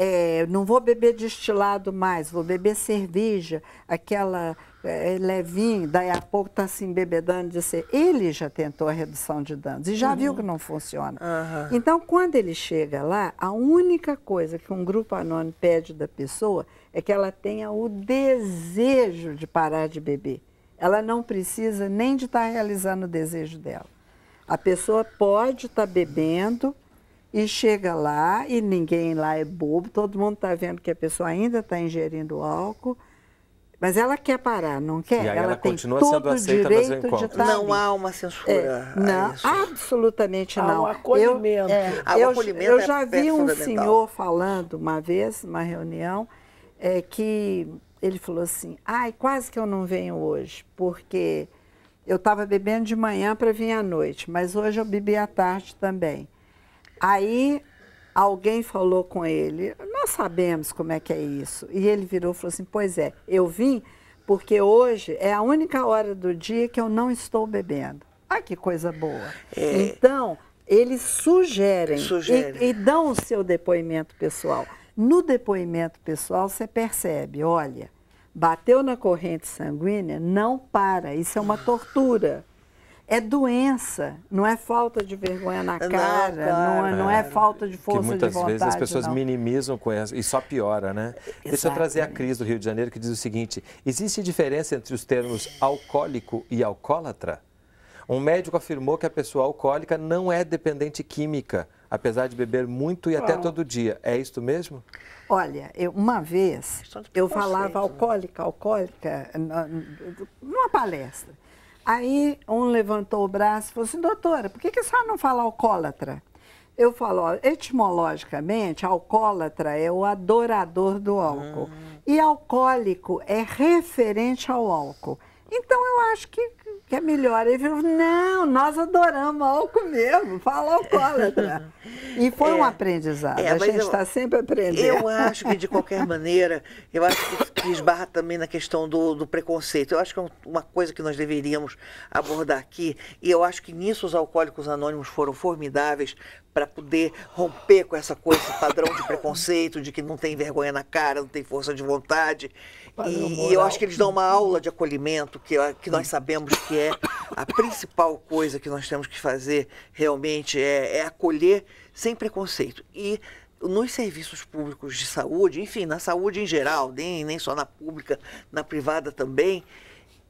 é, não vou beber destilado mais, vou beber cerveja, aquela é, é levinho, daí a pouco está se embebedando de ser. Ele já tentou a redução de danos e já uhum. viu que uhum. não funciona. Uhum. Então, quando ele chega lá, a única coisa que um grupo anônimo pede da pessoa é que ela tenha o desejo de parar de beber. Ela não precisa nem de estar tá realizando o desejo dela. A pessoa pode estar tá bebendo e chega lá e ninguém lá é bobo, todo mundo está vendo que a pessoa ainda está ingerindo álcool. Mas ela quer parar, não quer? ela, ela tem continua todo sendo aceita direito nos encontros. De tá não há uma censura. É, não, absolutamente não. É, é, há um acolhimento. Eu, é, ah, eu, acolhimento eu já é vi um senhor falando uma vez, numa reunião, é, que ele falou assim: ai, quase que eu não venho hoje, porque eu estava bebendo de manhã para vir à noite, mas hoje eu bebi à tarde também. Aí alguém falou com ele, nós sabemos como é que é isso. E ele virou e falou assim: Pois é, eu vim porque hoje é a única hora do dia que eu não estou bebendo. Ah, que coisa boa. É... Então, eles sugerem, E, e dão o seu depoimento pessoal. No depoimento pessoal, você percebe: olha, bateu na corrente sanguínea, não para, isso é uma tortura é doença, não é falta de vergonha na cara, não, cara. não, é, não é, falta de força que muitas de vontade. Vezes as pessoas não. minimizam com essa e só piora, né? Exatamente. Deixa eu trazer a Cris do Rio de Janeiro que diz o seguinte: existe diferença entre os termos alcoólico e alcoólatra? Um médico afirmou que a pessoa alcoólica não é dependente química, apesar de beber muito e até todo dia. É isto mesmo? Olha, eu, uma vez eu falava né? alcoólica, alcoólica, numa palestra. Aí um levantou o braço e falou assim, doutora, por que, que a senhora não fala alcoólatra? Eu falo, ó, etimologicamente, alcoólatra é o adorador do álcool. Ah. E alcoólico é referente ao álcool. Então eu acho que que é melhor? Ele falou, não, nós adoramos álcool mesmo, fala alcoólatra. E foi é, um aprendizado, é, a gente está sempre aprendendo. Eu acho que, de qualquer maneira, eu acho que, que esbarra também na questão do, do preconceito. Eu acho que é uma coisa que nós deveríamos abordar aqui, e eu acho que nisso os alcoólicos anônimos foram formidáveis para poder romper com essa coisa, esse padrão de preconceito, de que não tem vergonha na cara, não tem força de vontade. E, e, eu acho que eles dão uma aula de acolhimento, que, é, que nós sabemos que é a principal coisa que nós temos que fazer realmente é, é acolher sem preconceito. E nos serviços públicos de saúde, enfim, na saúde em geral, nem, nem só na pública, na privada também,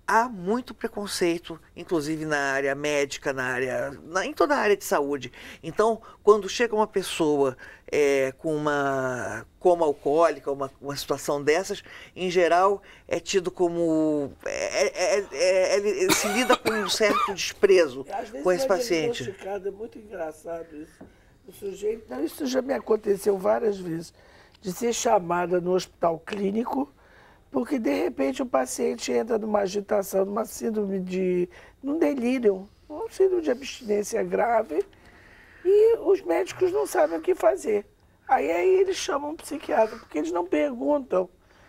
há muito preconceito, inclusive na área médica, na área, na, em toda a área de saúde. Então, quando chega uma pessoa é, com uma coma alcoólica, uma, uma situação dessas, em geral é tido como. É, é, é, é ele se lida com um certo desprezo é, com esse paciente. É muito engraçado isso. O sujeito. Não, isso já me aconteceu várias vezes. De ser chamada no hospital clínico porque, de repente, o paciente entra numa agitação, numa síndrome de. num delírio, um síndrome de abstinência grave, e os médicos não sabem o que fazer. Aí, aí eles chamam um psiquiatra, porque eles não perguntam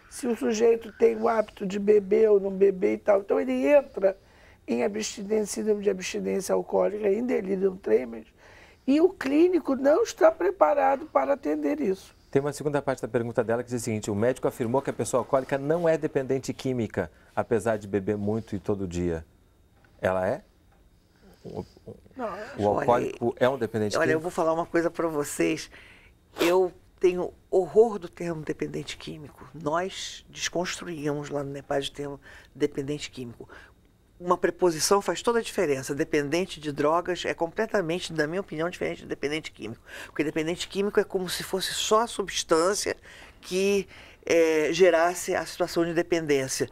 se o sujeito tem o hábito de beber ou não beber e tal. Então, ele entra em abstinência, síndrome de abstinência alcoólica, em delírio tremens, e o clínico não está preparado para atender isso. Tem uma segunda parte da pergunta dela que diz o seguinte: o médico afirmou que a pessoa alcoólica não é dependente química, apesar de beber muito e todo dia. Ela é? O, o alcoólico olha, é um dependente olha, químico? Olha, eu vou falar uma coisa para vocês. Eu tenho horror do termo dependente químico. Nós desconstruímos lá no NEPAD o termo dependente químico uma preposição faz toda a diferença. Dependente de drogas é completamente, na minha opinião, diferente de dependente químico. Porque dependente químico é como se fosse só a substância que é, gerasse a situação de dependência.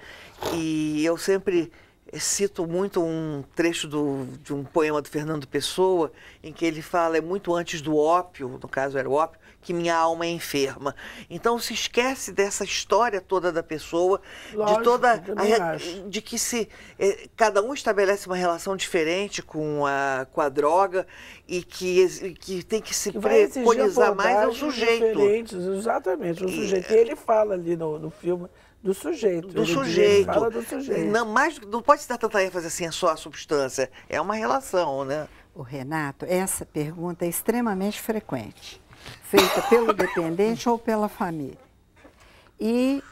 E eu sempre cito muito um trecho do, de um poema do Fernando Pessoa, em que ele fala, é muito antes do ópio, no caso era o ópio, que minha alma é enferma. Então se esquece dessa história toda da pessoa, Lógico, de toda a, de que se eh, cada um estabelece uma relação diferente com a, com a droga e que, que tem que se preconizar mais ao sujeito. Exatamente, o sujeito. E, eh, e ele fala ali no, no filme do sujeito. Do sujeito. Fala do sujeito. Não, mais, não pode se dar tanta ênfase assim, é só a substância. É uma relação, né? O Renato, essa pergunta é extremamente frequente feita pelo dependente ou pela família. E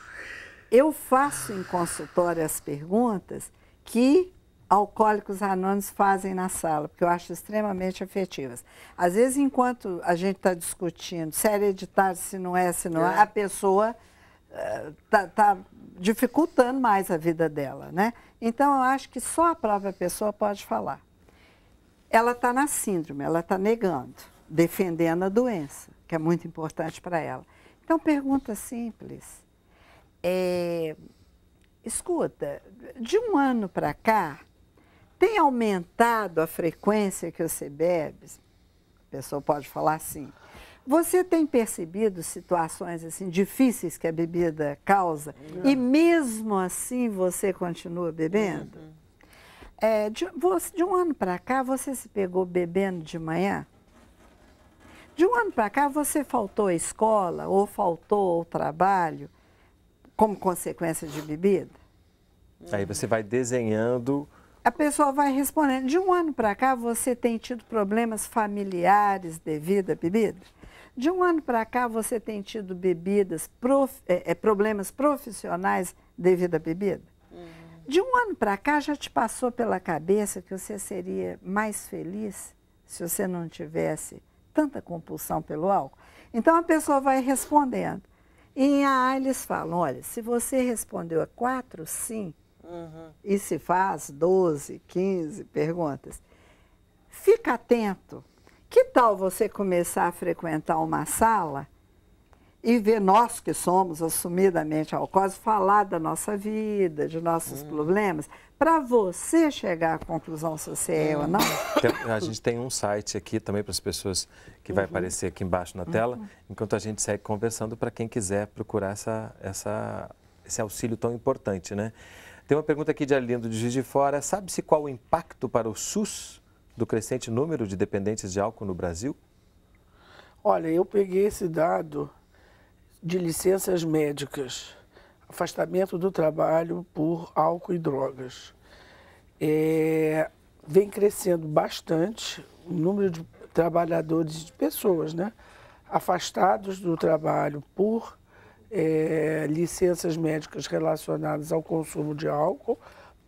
eu faço em consultório as perguntas que alcoólicos anônimos fazem na sala, porque eu acho extremamente afetivas. Às vezes, enquanto a gente está discutindo se é hereditário, se não é, se não é, é a pessoa está eh, uh, tá dificultando mais a vida dela, né? Então, eu acho que só a própria pessoa pode falar. Ela está na síndrome, ela está negando defendendo a doença, que é muito importante para ela. Então, pergunta simples. É, escuta, de um ano para cá, tem aumentado a frequência que você bebe? A pessoa pode falar assim. Você tem percebido situações assim difíceis que a bebida causa e mesmo assim você continua bebendo? Uhum. É, de, de um ano para cá, você se pegou bebendo de manhã? De um ano para cá, você faltou à escola ou faltou ao trabalho como consequência de bebida? Aí você vai desenhando. A pessoa vai respondendo. De um ano para cá, você tem tido problemas familiares devido à bebida? De um ano para cá, você tem tido bebidas, prof... É, problemas profissionais devido à bebida? Hum. De um ano para cá, já te passou pela cabeça que você seria mais feliz se você não tivesse tanta compulsão pelo álcool. Então a pessoa vai respondendo. E em AA eles falam, olha, se você respondeu a quatro sim, uhum. e se faz 12, 15 perguntas, fica atento. Que tal você começar a frequentar uma sala e ver nós que somos assumidamente alcoólicos falar da nossa vida, de nossos uhum. problemas? para você chegar à conclusão se você é ou não? a gente tem um site aqui também para as pessoas que vai uhum. aparecer aqui embaixo na tela, uhum. enquanto a gente segue conversando para quem quiser procurar essa, essa, esse auxílio tão importante, né? Tem uma pergunta aqui de Arlindo de Juiz de Fora. Sabe-se qual o impacto para o SUS do crescente número de dependentes de álcool no Brasil? Olha, eu peguei esse dado de licenças médicas afastamento do trabalho por álcool e drogas. É, vem crescendo bastante o número de trabalhadores, de pessoas, né? Afastados do trabalho por é, licenças médicas relacionadas ao consumo de álcool,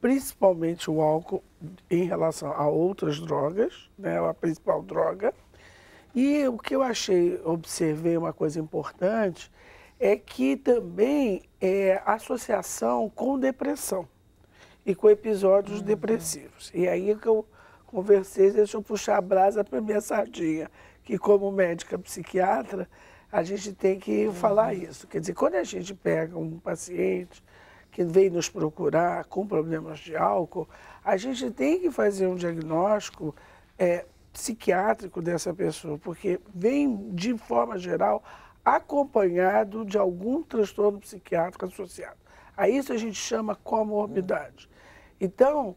principalmente o álcool em relação a outras drogas, né? A principal droga. E o que eu achei, observei uma coisa importante, é que também é associação com depressão e com episódios uhum. depressivos. E aí é que eu conversei, deixa eu puxar a brasa para minha sardinha, que como médica psiquiatra, a gente tem que uhum. falar isso. Quer dizer, quando a gente pega um paciente que vem nos procurar com problemas de álcool, a gente tem que fazer um diagnóstico é, psiquiátrico dessa pessoa, porque vem, de forma geral, acompanhado de algum transtorno psiquiátrico associado. A isso a gente chama comorbidade. Então,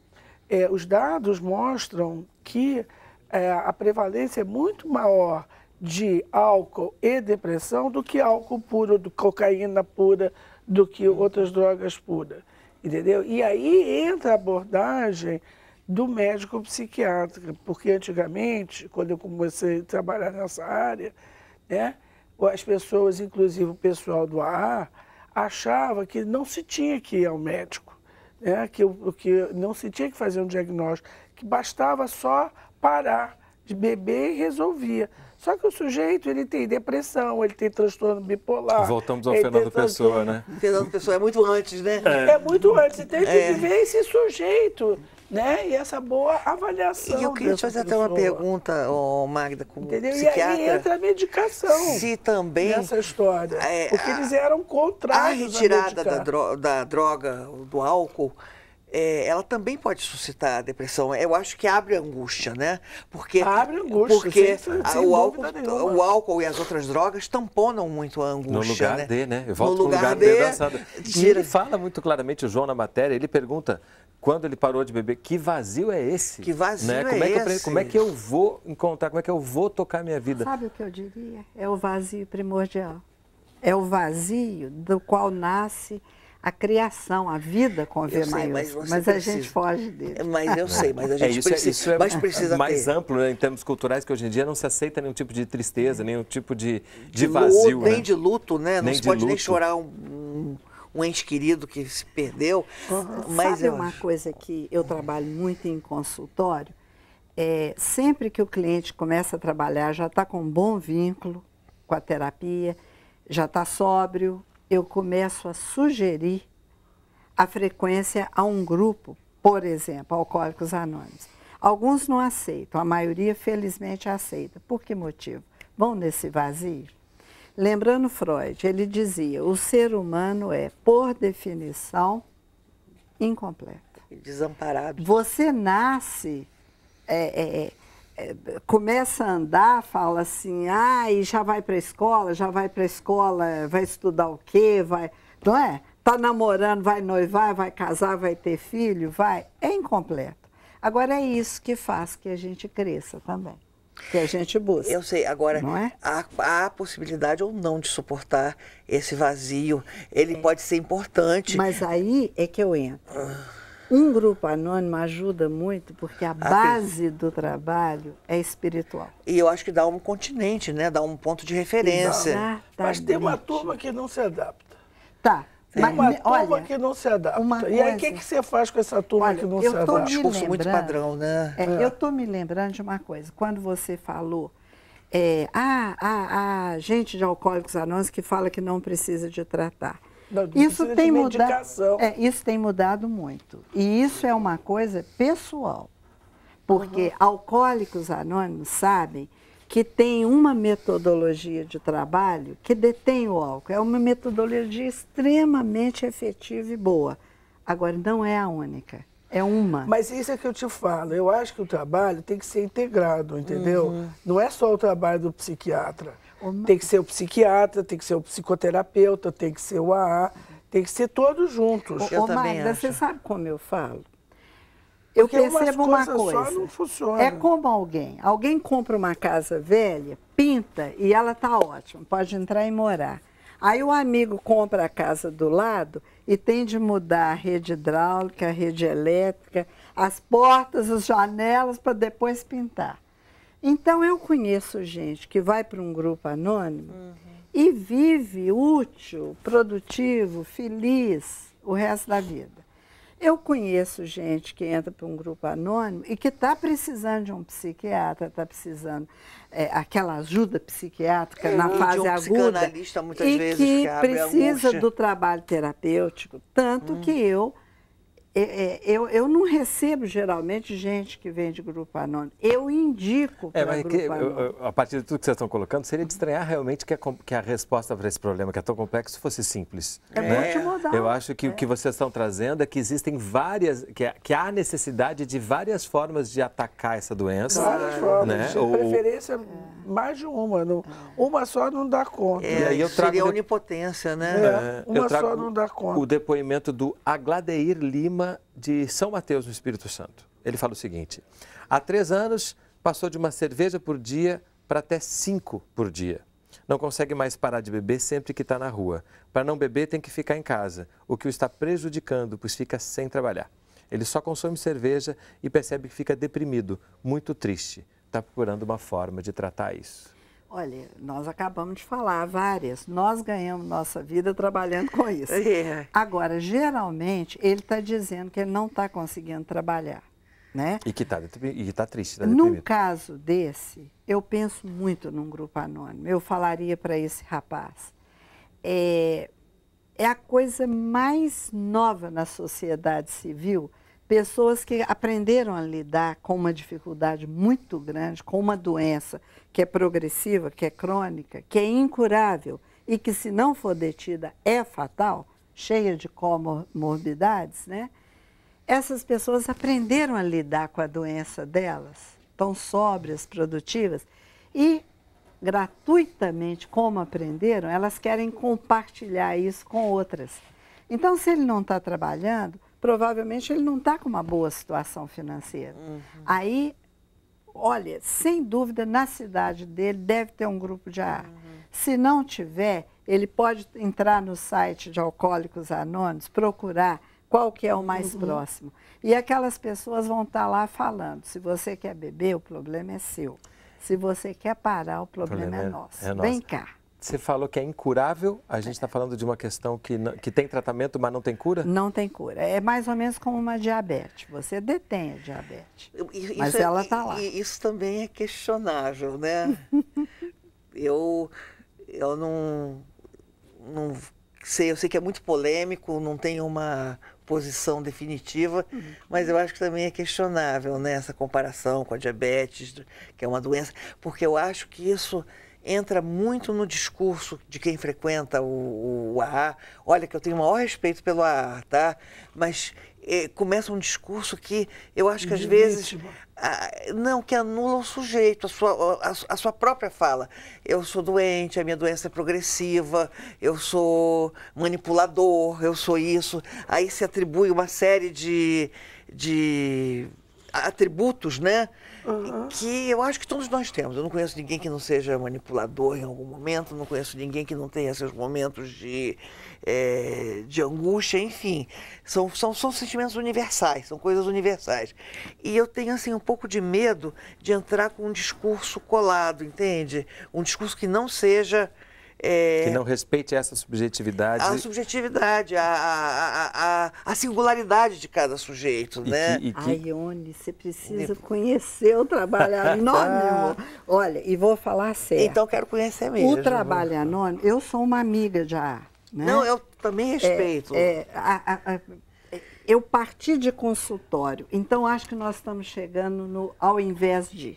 é, os dados mostram que é, a prevalência é muito maior de álcool e depressão do que álcool puro, do cocaína pura, do que uhum. outras drogas puras. Entendeu? E aí entra a abordagem do médico psiquiátrico, porque antigamente, quando eu comecei a trabalhar nessa área, né, as pessoas, inclusive o pessoal do AA, achava que não se tinha que ir ao médico, né? que, que não se tinha que fazer um diagnóstico, que bastava só parar de beber e resolvia. Só que o sujeito ele tem depressão, ele tem transtorno bipolar. Voltamos ao Fernando Pessoa, né? Fernando Pessoa é muito antes, né? É, é muito antes. Então, é. a esse sujeito né? E essa boa avaliação. E eu queria te fazer até uma pergunta, oh, Magda, com Entendeu? psiquiatra. E aí entra a medicação. Se também... Nessa história. É, porque a, eles eram contrários A retirada da, droga, da droga, do álcool, é, ela também pode suscitar depressão. Eu acho que abre angústia, né? Porque, abre angústia. Porque sem, sem o, álcool, o álcool e as outras drogas tamponam muito a angústia. No lugar né? D, né? Eu volto no lugar, lugar D, D dançado. E ele fala muito claramente, o João, na matéria, ele pergunta quando ele parou de beber, que vazio é esse? Que vazio né? como é, é esse? Eu, como é que eu vou encontrar, como é que eu vou tocar minha vida? Sabe o que eu diria? É o vazio primordial. É o vazio do qual nasce a criação, a vida com V maiúsculo. Mas, mas a gente foge dele. É, mas eu sei, mas a é, gente é, isso precisa. É, isso é mas precisa mais ter. amplo, né, em termos culturais, que hoje em dia não se aceita nenhum tipo de tristeza, nenhum tipo de, de, de vazio. Luto, né? Nem de luto, né? Não nem se pode luto. nem chorar um, um um ente querido que se perdeu. Uhum. Mas Sabe uma acho... coisa que eu trabalho muito em consultório? É, sempre que o cliente começa a trabalhar, já está com um bom vínculo com a terapia, já está sóbrio, eu começo a sugerir a frequência a um grupo, por exemplo, Alcoólicos Anônimos. Alguns não aceitam, a maioria, felizmente, aceita. Por que motivo? Vão nesse vazio? Lembrando Freud, ele dizia: o ser humano é, por definição, incompleto. Desamparado. Você nasce, é é, é, é, começa a andar, fala assim: ah, e já vai para a escola, já vai para a escola, vai estudar o quê? Vai, não é? Está namorando, vai noivar, vai casar, vai ter filho, vai. É incompleto. Agora é isso que faz que a gente cresça também que a gente busca. Eu sei, agora é? há, há possibilidade ou não de suportar esse vazio. Ele é. pode ser importante. Mas aí é que eu entro. Ah. Um grupo anônimo ajuda muito porque a ah, base do trabalho é espiritual. E eu acho que dá um continente, né? Dá um ponto de referência. Mas tem uma turma que não se adapta. Tá, mas, uma turma olha, que não se adapta. E aí, o que, que você faz com essa turma olha, que não se adapta? Me Discurso lembrando, muito padrão, né? É, é. Eu estou me lembrando de uma coisa. Quando você falou, é, a ah, a ah, ah, gente de Alcoólicos Anônimos que fala que não precisa de tratar. Não, isso, tem mudado, é, isso tem mudado muito. E isso é uma coisa pessoal. Porque uhum. alcoólicos anônimos sabem que tem uma metodologia de trabalho que detém o álcool. É uma metodologia extremamente efetiva e boa. Agora, não é a única. É uma. Mas isso é que eu te falo. Eu acho que o trabalho tem que ser integrado, entendeu? Uhum. Não é só o trabalho do psiquiatra. Uma... Tem que ser o psiquiatra, tem que ser o psicoterapeuta, tem que ser o AA, tem que ser todos juntos. Eu Ô, Magda, você sabe como eu falo? Eu Porque percebo uma coisa. É como alguém. Alguém compra uma casa velha, pinta e ela está ótima, pode entrar e morar. Aí o amigo compra a casa do lado e tem de mudar a rede hidráulica, a rede elétrica, as portas, as janelas para depois pintar. Então eu conheço gente que vai para um grupo anônimo uhum. e vive útil, produtivo, feliz o resto da vida. Eu conheço gente que entra para um grupo anônimo e que está precisando de um psiquiatra, está precisando é, aquela ajuda psiquiátrica é, na fase um aguda e vezes, que, que precisa do trabalho terapêutico, tanto hum. que eu é, é, eu, eu não recebo geralmente gente que vem de grupo anônimo. Eu indico para é, grupo que, anônimo. A partir de tudo que vocês estão colocando, seria de estranhar realmente que a, que a resposta para esse problema, que é tão complexo, fosse simples. É, né? muito mudar. Eu acho que é. o que vocês estão trazendo é que existem várias, que, que há necessidade de várias formas de atacar essa doença. Várias né? formas. Né? De Ou... preferência, é. mais de uma. Não, é. uma só não dá conta. É, e aí eu trago seria onipotência, né? uma trago, só não dá conta. O depoimento do Agladeir Lima Carisma de São Mateus no Espírito Santo. Ele fala o seguinte: há três anos passou de uma cerveja por dia para até cinco por dia. Não consegue mais parar de beber sempre que está na rua. Para não beber, tem que ficar em casa, o que o está prejudicando, pois fica sem trabalhar. Ele só consome cerveja e percebe que fica deprimido, muito triste. Está procurando uma forma de tratar isso. Olha, nós acabamos de falar várias. Nós ganhamos nossa vida trabalhando com isso. É. Agora, geralmente, ele está dizendo que ele não está conseguindo trabalhar. Né? E que está tá triste, tá deprimido. Num caso desse, eu penso muito num grupo anônimo. Eu falaria para esse rapaz. É, é a coisa mais nova na sociedade civil pessoas que aprenderam a lidar com uma dificuldade muito grande, com uma doença que é progressiva, que é crônica, que é incurável e que, se não for detida, é fatal, cheia de comorbidades, né? Essas pessoas aprenderam a lidar com a doença delas, tão sóbrias, produtivas, e gratuitamente, como aprenderam, elas querem compartilhar isso com outras. Então, se ele não está trabalhando, provavelmente ele não está com uma boa situação financeira. Uhum. Aí, olha, sem dúvida, na cidade dele deve ter um grupo de AA. Uhum. Se não tiver, ele pode entrar no site de Alcoólicos Anônimos, procurar qual que é o mais uhum. próximo. E aquelas pessoas vão estar tá lá falando, se você quer beber, o problema é seu. Se você quer parar, o problema, o é problema é, é nosso. É nosso. Vem cá. Você falou que é incurável, a gente está falando de uma questão que, não, que tem tratamento, mas não tem cura? Não tem cura. É mais ou menos como uma diabetes. Você detém a diabetes. Isso mas é, ela está lá. Isso também é questionável, né? eu, eu não, não sei, eu sei que é muito polêmico, não tem uma posição definitiva, uhum. mas eu acho que também é questionável né, essa comparação com a diabetes, que é uma doença, porque eu acho que isso entra muito no discurso de quem frequenta o, o AA. Olha, que eu tenho o maior respeito pelo AA, tá? Mas eh, começa um discurso que eu acho que às vezes. Ah, não, que anula o sujeito, a sua, a, a, sua própria fala. Eu sou doente, a minha doença é progressiva, eu sou manipulador, eu sou isso. Aí se atribui uma série de, de atributos, né? Uhum. Que eu acho que todos nós temos. Eu não conheço ninguém que não seja manipulador em algum momento, não conheço ninguém que não tenha seus momentos de, é, de angústia, enfim. São, são, são sentimentos universais, são coisas universais. E eu tenho, assim, um pouco de medo de entrar com um discurso colado, entende? Um discurso que não seja. É... Que não respeite essa subjetividade. A subjetividade, a, a, a, a singularidade de cada sujeito, e né? Que, e que... você precisa conhecer o trabalho anônimo. Olha, e vou falar sério. Então quero conhecer mesmo. O trabalho vou... anônimo, eu sou uma amiga já. Né? Não, eu também é, respeito. É, é a, eu parti de consultório, então acho que nós estamos chegando no ao invés de.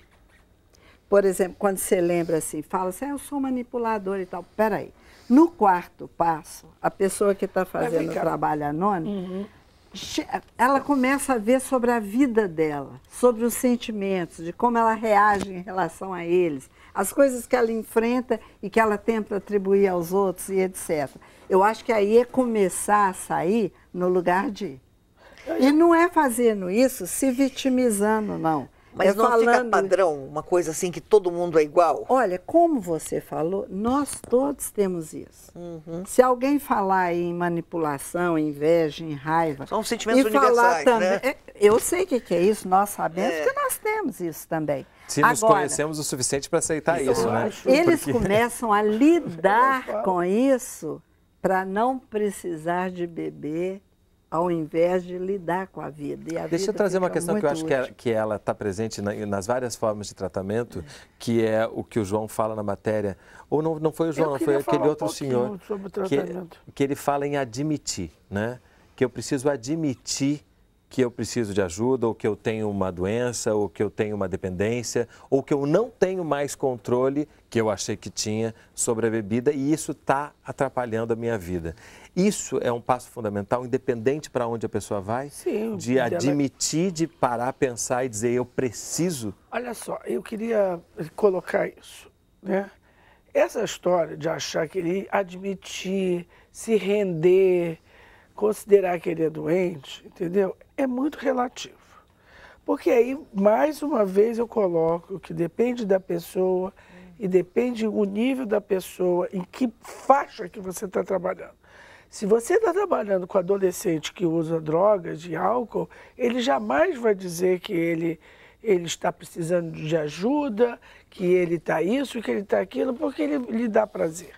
Por exemplo, quando você lembra assim, fala assim, ah, eu sou manipulador e tal. Peraí. No quarto passo, a pessoa que está fazendo o trabalho anônimo, uhum. ela começa a ver sobre a vida dela, sobre os sentimentos, de como ela reage em relação a eles, as coisas que ela enfrenta e que ela tenta atribuir aos outros e etc. Eu acho que aí é começar a sair no lugar de. E não é fazendo isso se vitimizando, não. Mas é não falando... fica padrão, uma coisa assim que todo mundo é igual? Olha, como você falou, nós todos temos isso. Uhum. Se alguém falar em manipulação, inveja, em raiva. São sentimentos e universais, né? também, né? Eu sei o que, que, é isso, nós sabemos é. que nós temos isso também. Se Agora, nos conhecemos o suficiente para aceitar isso, né? Eles Porque... começam a lidar com isso para não precisar de beber ao invés de lidar com a vida. A Deixa vida eu trazer uma questão que eu acho é, útil. que ela está presente na, nas várias formas de tratamento, é. que é o que o João fala na matéria. Ou não, não foi o João, foi aquele um outro senhor que, é, que ele fala em admitir, né? Que eu preciso admitir que eu preciso de ajuda, ou que eu tenho uma doença, ou que eu tenho uma dependência, ou que eu não tenho mais controle que eu achei que tinha sobre a bebida e isso está atrapalhando a minha vida. Isso é um passo fundamental, independente para onde a pessoa vai, Sim, de é admitir, ela... de parar, pensar e dizer eu preciso. Olha só, eu queria colocar isso, né? Essa história de achar que ele admitir, se render, considerar que ele é doente, entendeu? É muito relativo. Porque aí, mais uma vez, eu coloco que depende da pessoa e depende o nível da pessoa, em que faixa que você está trabalhando. Se você está trabalhando com adolescente que usa drogas e álcool, ele jamais vai dizer que ele, ele está precisando de ajuda, que ele está isso, que ele está aquilo, porque ele lhe dá prazer.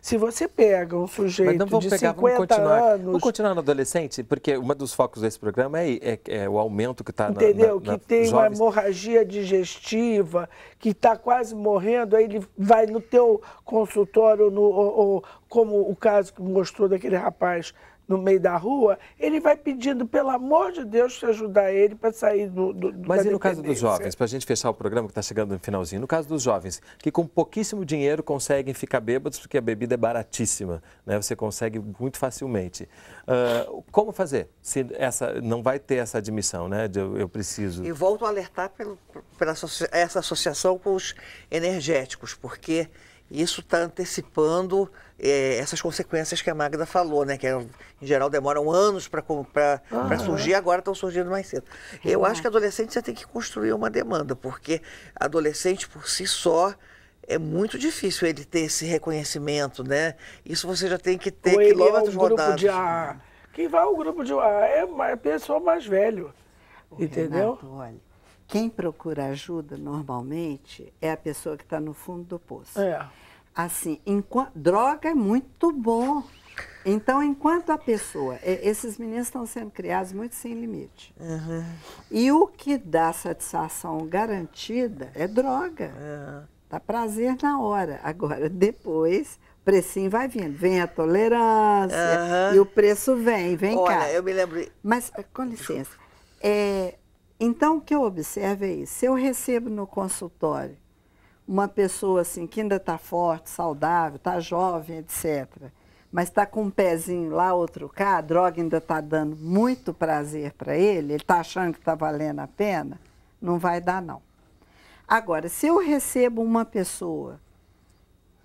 Se você pega um sujeito Mas não vamos de pegar, 50 vamos continuar, anos... Vamos continuar no adolescente, porque um dos focos desse programa é, é, é o aumento que está na Entendeu? na, que tem jovens. uma hemorragia digestiva, que está quase morrendo, aí ele vai no teu consultório, no, ou, ou, como o caso que mostrou daquele rapaz no meio da rua, ele vai pedindo, pelo amor de Deus, te ajudar ele para sair do, do Mas e no caso dos jovens, para a gente fechar o programa que está chegando no finalzinho, no caso dos jovens, que com pouquíssimo dinheiro conseguem ficar bêbados porque a bebida é baratíssima, né? você consegue muito facilmente. Uh, como fazer se essa, não vai ter essa admissão, né? De, eu, eu preciso... E volto a alertar pelo, pela essa associação com os energéticos, porque isso está antecipando é, essas consequências que a Magda falou, né? Que é, em geral demoram anos para surgir, agora estão surgindo mais cedo. Eu é. acho que adolescente você tem que construir uma demanda, porque adolescente por si só é muito difícil ele ter esse reconhecimento, né? Isso você já tem que ter Ou ele quilômetros é rodados. De a... Quem vai ao grupo de A é a é pessoa mais velho. entendeu? Renato, olha, quem procura ajuda normalmente é a pessoa que está no fundo do poço. É assim, enquanto, droga é muito bom. Então, enquanto a pessoa, esses meninos estão sendo criados muito sem limite. Uhum. E o que dá satisfação garantida é droga. Uhum. Dá prazer na hora. Agora, depois, o precinho vai vindo. Vem a tolerância uhum. e o preço vem, vem Olha, cá. eu me lembro. Mas, eh, com licença. É, então, o que eu observo é isso. Se eu recebo no consultório uma pessoa assim que ainda está forte, saudável, está jovem, etc., mas está com um pezinho lá, outro cá, a droga ainda está dando muito prazer para ele, ele está achando que está valendo a pena, não vai dar não. Agora, se eu recebo uma pessoa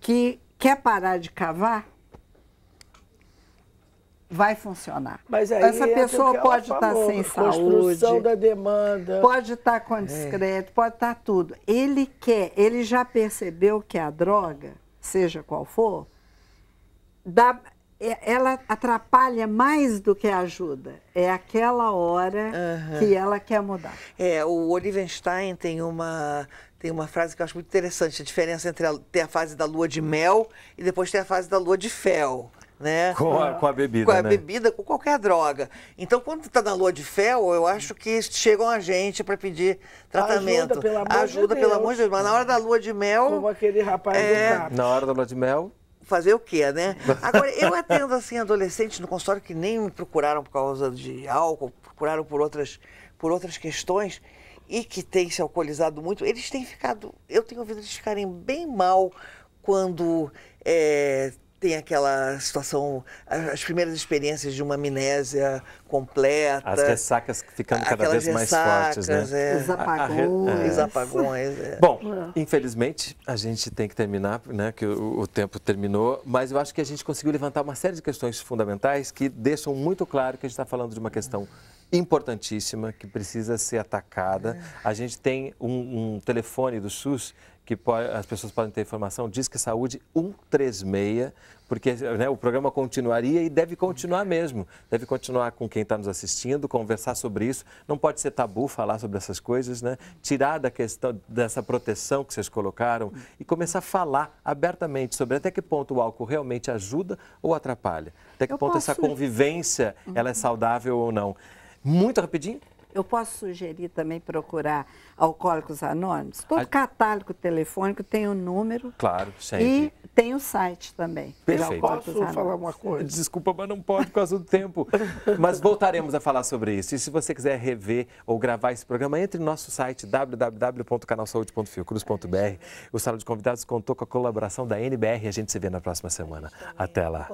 que quer parar de cavar, vai funcionar. Mas aí Essa pessoa pode estar tá sem saúde. da demanda. Pode estar tá com descrédito, é. pode estar tá tudo. Ele quer, ele já percebeu que a droga, seja qual for, dá, é, ela atrapalha mais do que ajuda. É aquela hora uhum. que ela quer mudar. É, o Oliver Stein tem uma tem uma frase que eu acho muito interessante, a diferença entre a, ter a fase da lua de mel e depois ter a fase da lua de fel né? Com a, com a bebida. Com a né? bebida, com qualquer droga. Então, quando está na lua de fel, eu acho que chegam a gente para pedir tratamento. Ajuda, pelo amor Ajuda, de Deus. pelo amor de Deus. Mas na hora da lua de mel. Como aquele rapaz é... do Na hora da lua de mel fazer o quê, né? Agora, eu atendo, assim, adolescentes no consultório que nem me procuraram por causa de álcool, procuraram por outras, por outras questões e que têm se alcoolizado muito. Eles têm ficado, eu tenho ouvido eles ficarem bem mal quando é, tem aquela situação, as primeiras experiências de uma amnésia completa. As ressacas ficando cada vez mais fortes, né? É. Os apagões. É. Os apagões é. Bom, infelizmente, a gente tem que terminar, né, que o, o, tempo terminou, mas eu acho que a gente conseguiu levantar uma série de questões fundamentais que deixam muito claro que a gente está falando de uma questão importantíssima que precisa ser atacada. É. A gente tem um, um telefone do SUS que pode, as pessoas podem ter informação, diz que saúde 136, porque né, o programa continuaria e deve continuar mesmo. Deve continuar com quem está nos assistindo, conversar sobre isso. Não pode ser tabu falar sobre essas coisas, né? Tirar da questão dessa proteção que vocês colocaram e começar a falar abertamente sobre até que ponto o álcool realmente ajuda ou atrapalha. Até que Eu ponto essa convivência ela é saudável ou não muito rapidinho. Eu posso sugerir também procurar Alcoólicos Anônimos? Todo catálogo telefônico tem o um número. Claro, sempre. E tem o site também. Perfeito. Posso Anônimos. falar uma coisa? Desculpa, mas não pode por causa do tempo. mas voltaremos a falar sobre isso. E se você quiser rever ou gravar esse programa, entre no nosso site www.canalsaúde.fiocruz.br. O salão de Convidados contou com a colaboração da NBR. A gente se vê na próxima semana. Até lá.